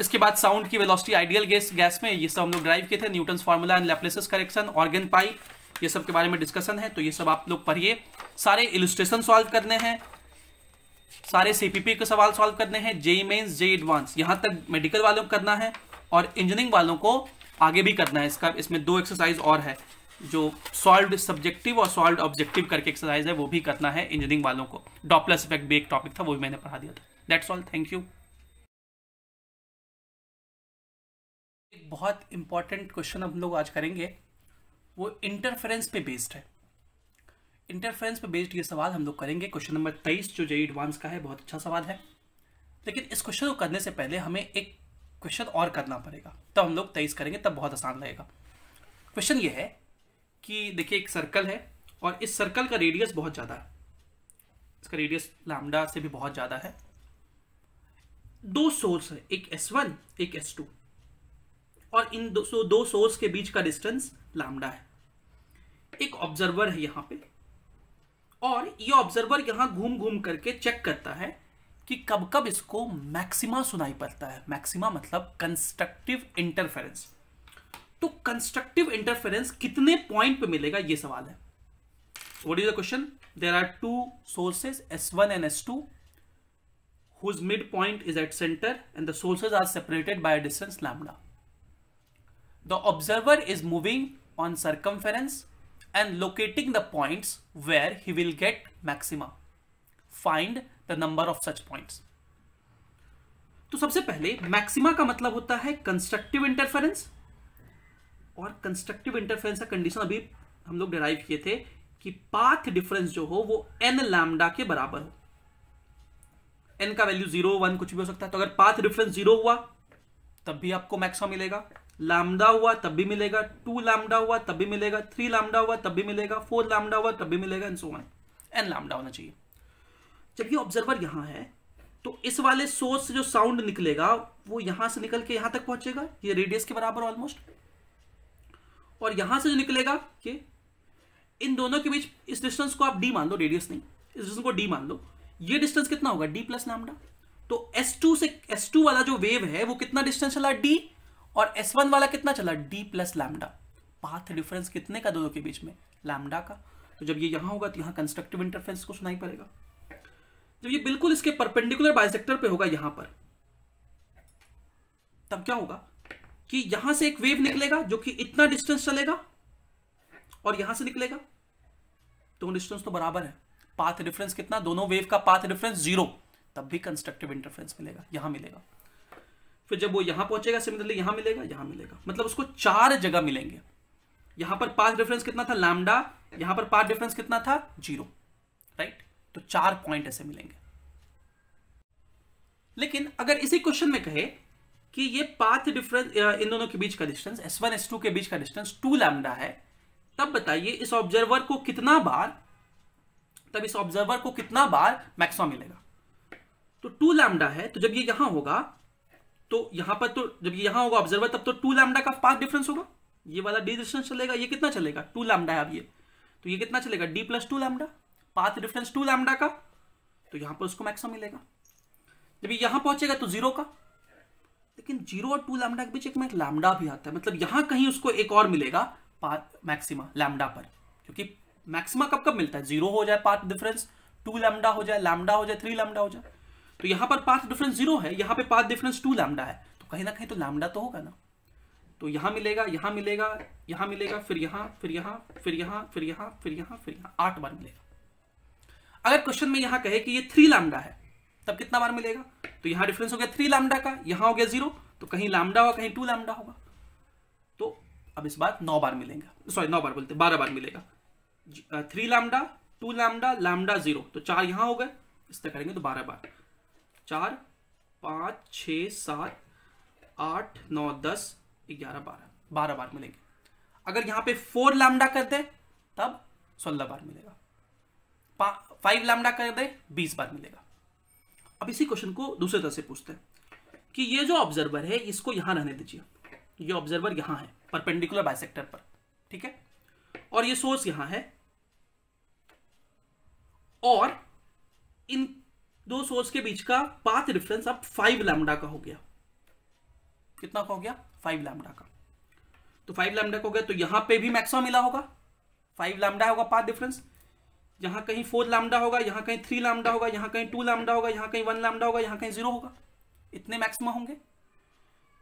इसके बाद साउंड की वेलोसिटी आइडियल गैस गैस में ये सब हम लोग ड्राइव किए थे Newton formula and Laplace's correction organ pipe ये सब के बारे में डिस्कशन है तो ये सब आप लोग पढ़िए सारे इलुस्ट्रेशन सॉल्व करने हैं सारे सीपीपी के सवाल सॉल्व करने हैं जेई मेन्स जे एडवांस यहां तक मेडिकल वालों को करना है और इंजीनियरिंग वालों को आगे भी करना है इसका इसमें दो एक्सरसाइज और है जो सॉल्व सब्जेक्टिव और सॉल्व ऑब्जेक्टिव करके एक्सरसाइज है वो भी करना है इंजीनियरिंग वालों को डॉपलस इफेक्ट भी एक टॉपिक था वो भी मैंने पढ़ा दिया था दैट्स ऑल थैंक यू एक बहुत इंपॉर्टेंट क्वेश्चन हम लोग आज करेंगे वो इंटरफेरेंस पे बेस्ड है इंटरफेरेंस पे बेस्ड ये सवाल हम लोग करेंगे क्वेश्चन नंबर तेईस जो जेई एडवांस e का है बहुत अच्छा सवाल है लेकिन इस क्वेश्चन को करने से पहले हमें एक क्वेश्चन और करना पड़ेगा तब हम लोग तेईस करेंगे तब बहुत आसान रहेगा क्वेश्चन ये है कि देखिए एक सर्कल है और इस सर्कल का रेडियस बहुत ज़्यादा है इसका रेडियस लामडा से भी बहुत ज़्यादा है दो सोर्स है एक एस वन एक एस टू और इन दो, दो सोर्स के बीच का डिस्टेंस लामडा है एक ऑब्जर्वर है यहां पे और ये ऑब्जर्वर यहां घूम घूम करके चेक करता है कि कब कब इसको मैक्सिमा सुनाई पड़ता है मैक्सिमा मतलब कंस्ट्रक्टिव इंटरफेरेंस तो कंस्ट्रक्टिव इंटरफेरेंस कितने पॉइंट पे मिलेगा ये सवाल है what is the question there are two sources S one and S two whose mid point is at centre and the sources are separated by distance lambda the observer is moving on circumference and locating the points where he will get maxima. Find the number of such points. तो सबसे पहले maxima का मतलब होता है constructive interference और constructive interference का condition अभी हम लोग डिराइव किए थे कि पाथ डिफरेंस जो हो वो एन लैमडा के बराबर हो एन का वैल्यू जीरो वन कुछ भी हो सकता है तो अगर पाथ डिफरेंस जीरो हुआ तब भी आपको मैक्सिमा मिलेगा लामडा हुआ तब भी मिलेगा टू लामडा हुआ तब भी मिलेगा थ्री लामडा हुआ तब भी मिलेगा फोर लामडा हुआ तब भी मिलेगा n so one n lambda होना चाहिए जब ये ऑब्जर्वर यहां है तो इस वाले सोर्स से जो साउंड निकलेगा वो यहां से निकल के यहां तक पहुंचेगा ये रेडियस के बराबर ऑलमोस्ट और यहां से जो निकलेगा कि इन दोनों के बीच इस डिस्टेंस को आप डी मान लो रेडियस नहीं इस डिस्टेंस को डी मान लो ये डिस्टेंस कितना होगा डी प्लस लामडा तो टू से टू वाला जो वेव है वो कितना डिस्टेंस चला डी और एस वन वाला कितना चला d plus lambda path difference कितने का दोनों के बीच में लैमडा का तो जब ये यहाँ होगा तो यहाँ कंस्ट्रक्टिव इंटरफेरेंस को सुनाई पड़ेगा जब ये बिल्कुल इसके परपेंडिकुलर बाइसेक्टर पे होगा यहां पर तब क्या होगा कि यहां से एक वेव निकलेगा जो कि इतना डिस्टेंस चलेगा और यहां से निकलेगा तो डिस्टेंस तो बराबर है पाथ डिफरेंस कितना दोनों वेव का पाथ डिफरेंस जीरो तब भी कंस्ट्रक्टिव इंटरफेरेंस मिलेगा यहां मिलेगा फिर जब वो यहां पहुंचेगा सिमिलरली यहां मिलेगा यहां मिलेगा मतलब उसको चार जगह मिलेंगे यहां पर पाथ डिफरेंस कितना था लैमडा यहां पर पाथ डिफरेंस कितना था जीरो राइट तो चार पॉइंट ऐसे मिलेंगे लेकिन अगर इसी क्वेश्चन में कहे कि ये पाथ डिफरेंस इन दोनों के बीच का distance S one S two के बीच का डिस्टेंस टू लैमडा है तब बताइए इस ऑब्जर्वर को कितना बार तब इस ऑब्जर्वर को कितना बार मैक्सिमम मिलेगा तो टू लैमडा है तो जब ये यहां होगा तो यहां पर तो जब यहां होगा ऑब्जर्वर तब तो टू लैमडा का पाथ डिफरेंस होगा ये वाला डी डिस्टेंस चलेगा ये कितना चलेगा टू लैमडा है अब ये तो ये कितना चलेगा d plus two lambda path difference two lambda का तो यहां पर उसको मैक्सिमम मिलेगा जब यहां पहुंचेगा तो जीरो का लेकिन जीरो और टू लैमडा के बीच एक लैमडा भी आता है मतलब यहां कहीं उसको एक और मिलेगा मैक्सिमा लैमडा पर क्योंकि मैक्सिमा कब कब मिलता है जीरो हो जाए पाथ डिफरेंस टू लैमडा हो जाए लैमडा हो जाए थ्री लैमडा हो जाए तो यहां पर पाथ डिफरेंस जीरो है यहाँ पे पाथ डिफरेंस टू लैमडा है तो कहीं ना कहीं तो लैमडा तो होगा ना तो यहां मिलेगा यहां मिलेगा यहां मिलेगा फिर यहां फिर यहां फिर यहां फिर यहां फिर यहां फिर यहां आठ बार मिलेगा अगर क्वेश्चन में यहां कहे कि ये थ्री लामडा है तब कितना बार मिलेगा तो यहां डिफरेंस हो गया थ्री लामडा का यहां हो गया जीरो तो कहीं लामडा होगा कहीं टू लामडा होगा तो अब इस बार नौ बार मिलेगा सॉरी नौ बार बोलते बारह बार मिलेगा three lambda two lambda lambda zero तो चार यहां हो गए इस तरह करेंगे तो बारह बार चार पाँच छ सात आठ नौ दस ग्यारह बारह बारह बार मिलेंगे अगर यहाँ पे फोर लैमडा कर दे तब सोलह बार मिलेगा फाइव लैमडा कर दे बीस बार मिलेगा अब इसी क्वेश्चन को दूसरे तरह से पूछते हैं कि ये जो ऑब्जर्वर है इसको यहां रहने दीजिए ये ऑब्जर्वर यहां है परपेंडिकुलर बायसेक्टर पर ठीक है और ये सोर्स यहां है और इन दो सोर्स के बीच का पाथ डिफरेंस अब फाइव लैमडा का हो गया कितना का हो गया फाइव लैमडा का तो फाइव लैमडा का हो गया तो यहां पे भी मैक्सिमम मिला होगा फाइव लैमडा होगा पाथ डिफरेंस यहां कहीं फोर लैमडा होगा यहां कहीं थ्री लैमडा होगा यहां कहीं टू लैमडा होगा यहां कहीं वन लैमडा होगा यहां कहीं जीरो होगा इतने मैक्सिमम होंगे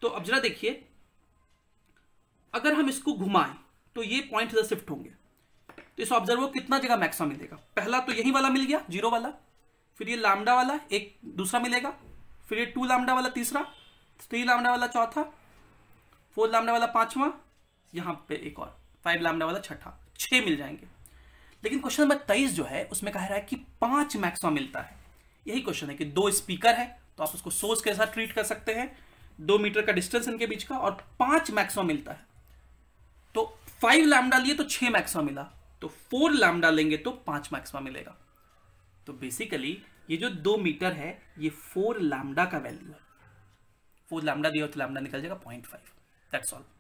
तो अब जरा देखिए अगर हम इसको घुमाएं तो ये पॉइंट शिफ्ट होंगे तो इस ऑब्जर्व को कितना जगह मैक्सिमम मिलेगा पहला तो यही वाला मिल गया जीरो वाला फिर ये लामडा वाला एक दूसरा मिलेगा फिर ये टू लामडा वाला तीसरा थ्री लामडा वाला चौथा फोर लामडा वाला पांचवा यहाँ पे एक और फाइव लामडा वाला छठा छः मिल जाएंगे लेकिन क्वेश्चन नंबर तेईस जो है उसमें कह रहा है कि पांच मैक्सिमम मिलता है यही क्वेश्चन है कि दो स्पीकर है तो आप उसको सोर्स के साथ ट्रीट कर सकते हैं दो मीटर का डिस्टेंस इनके बीच का और पांच मैक्सिमम मिलता है तो फाइव लैमडा लिए तो छह मैक्सिमम मिला तो फोर लैमडा लेंगे तो पांच मैक्सिमम मिलेगा तो बेसिकली ये जो दो मीटर है ये फोर लामडा का वैल्यू है फोर लामडा दिया तो लामडा निकल जाएगा पॉइंट फाइव दैट्स ऑल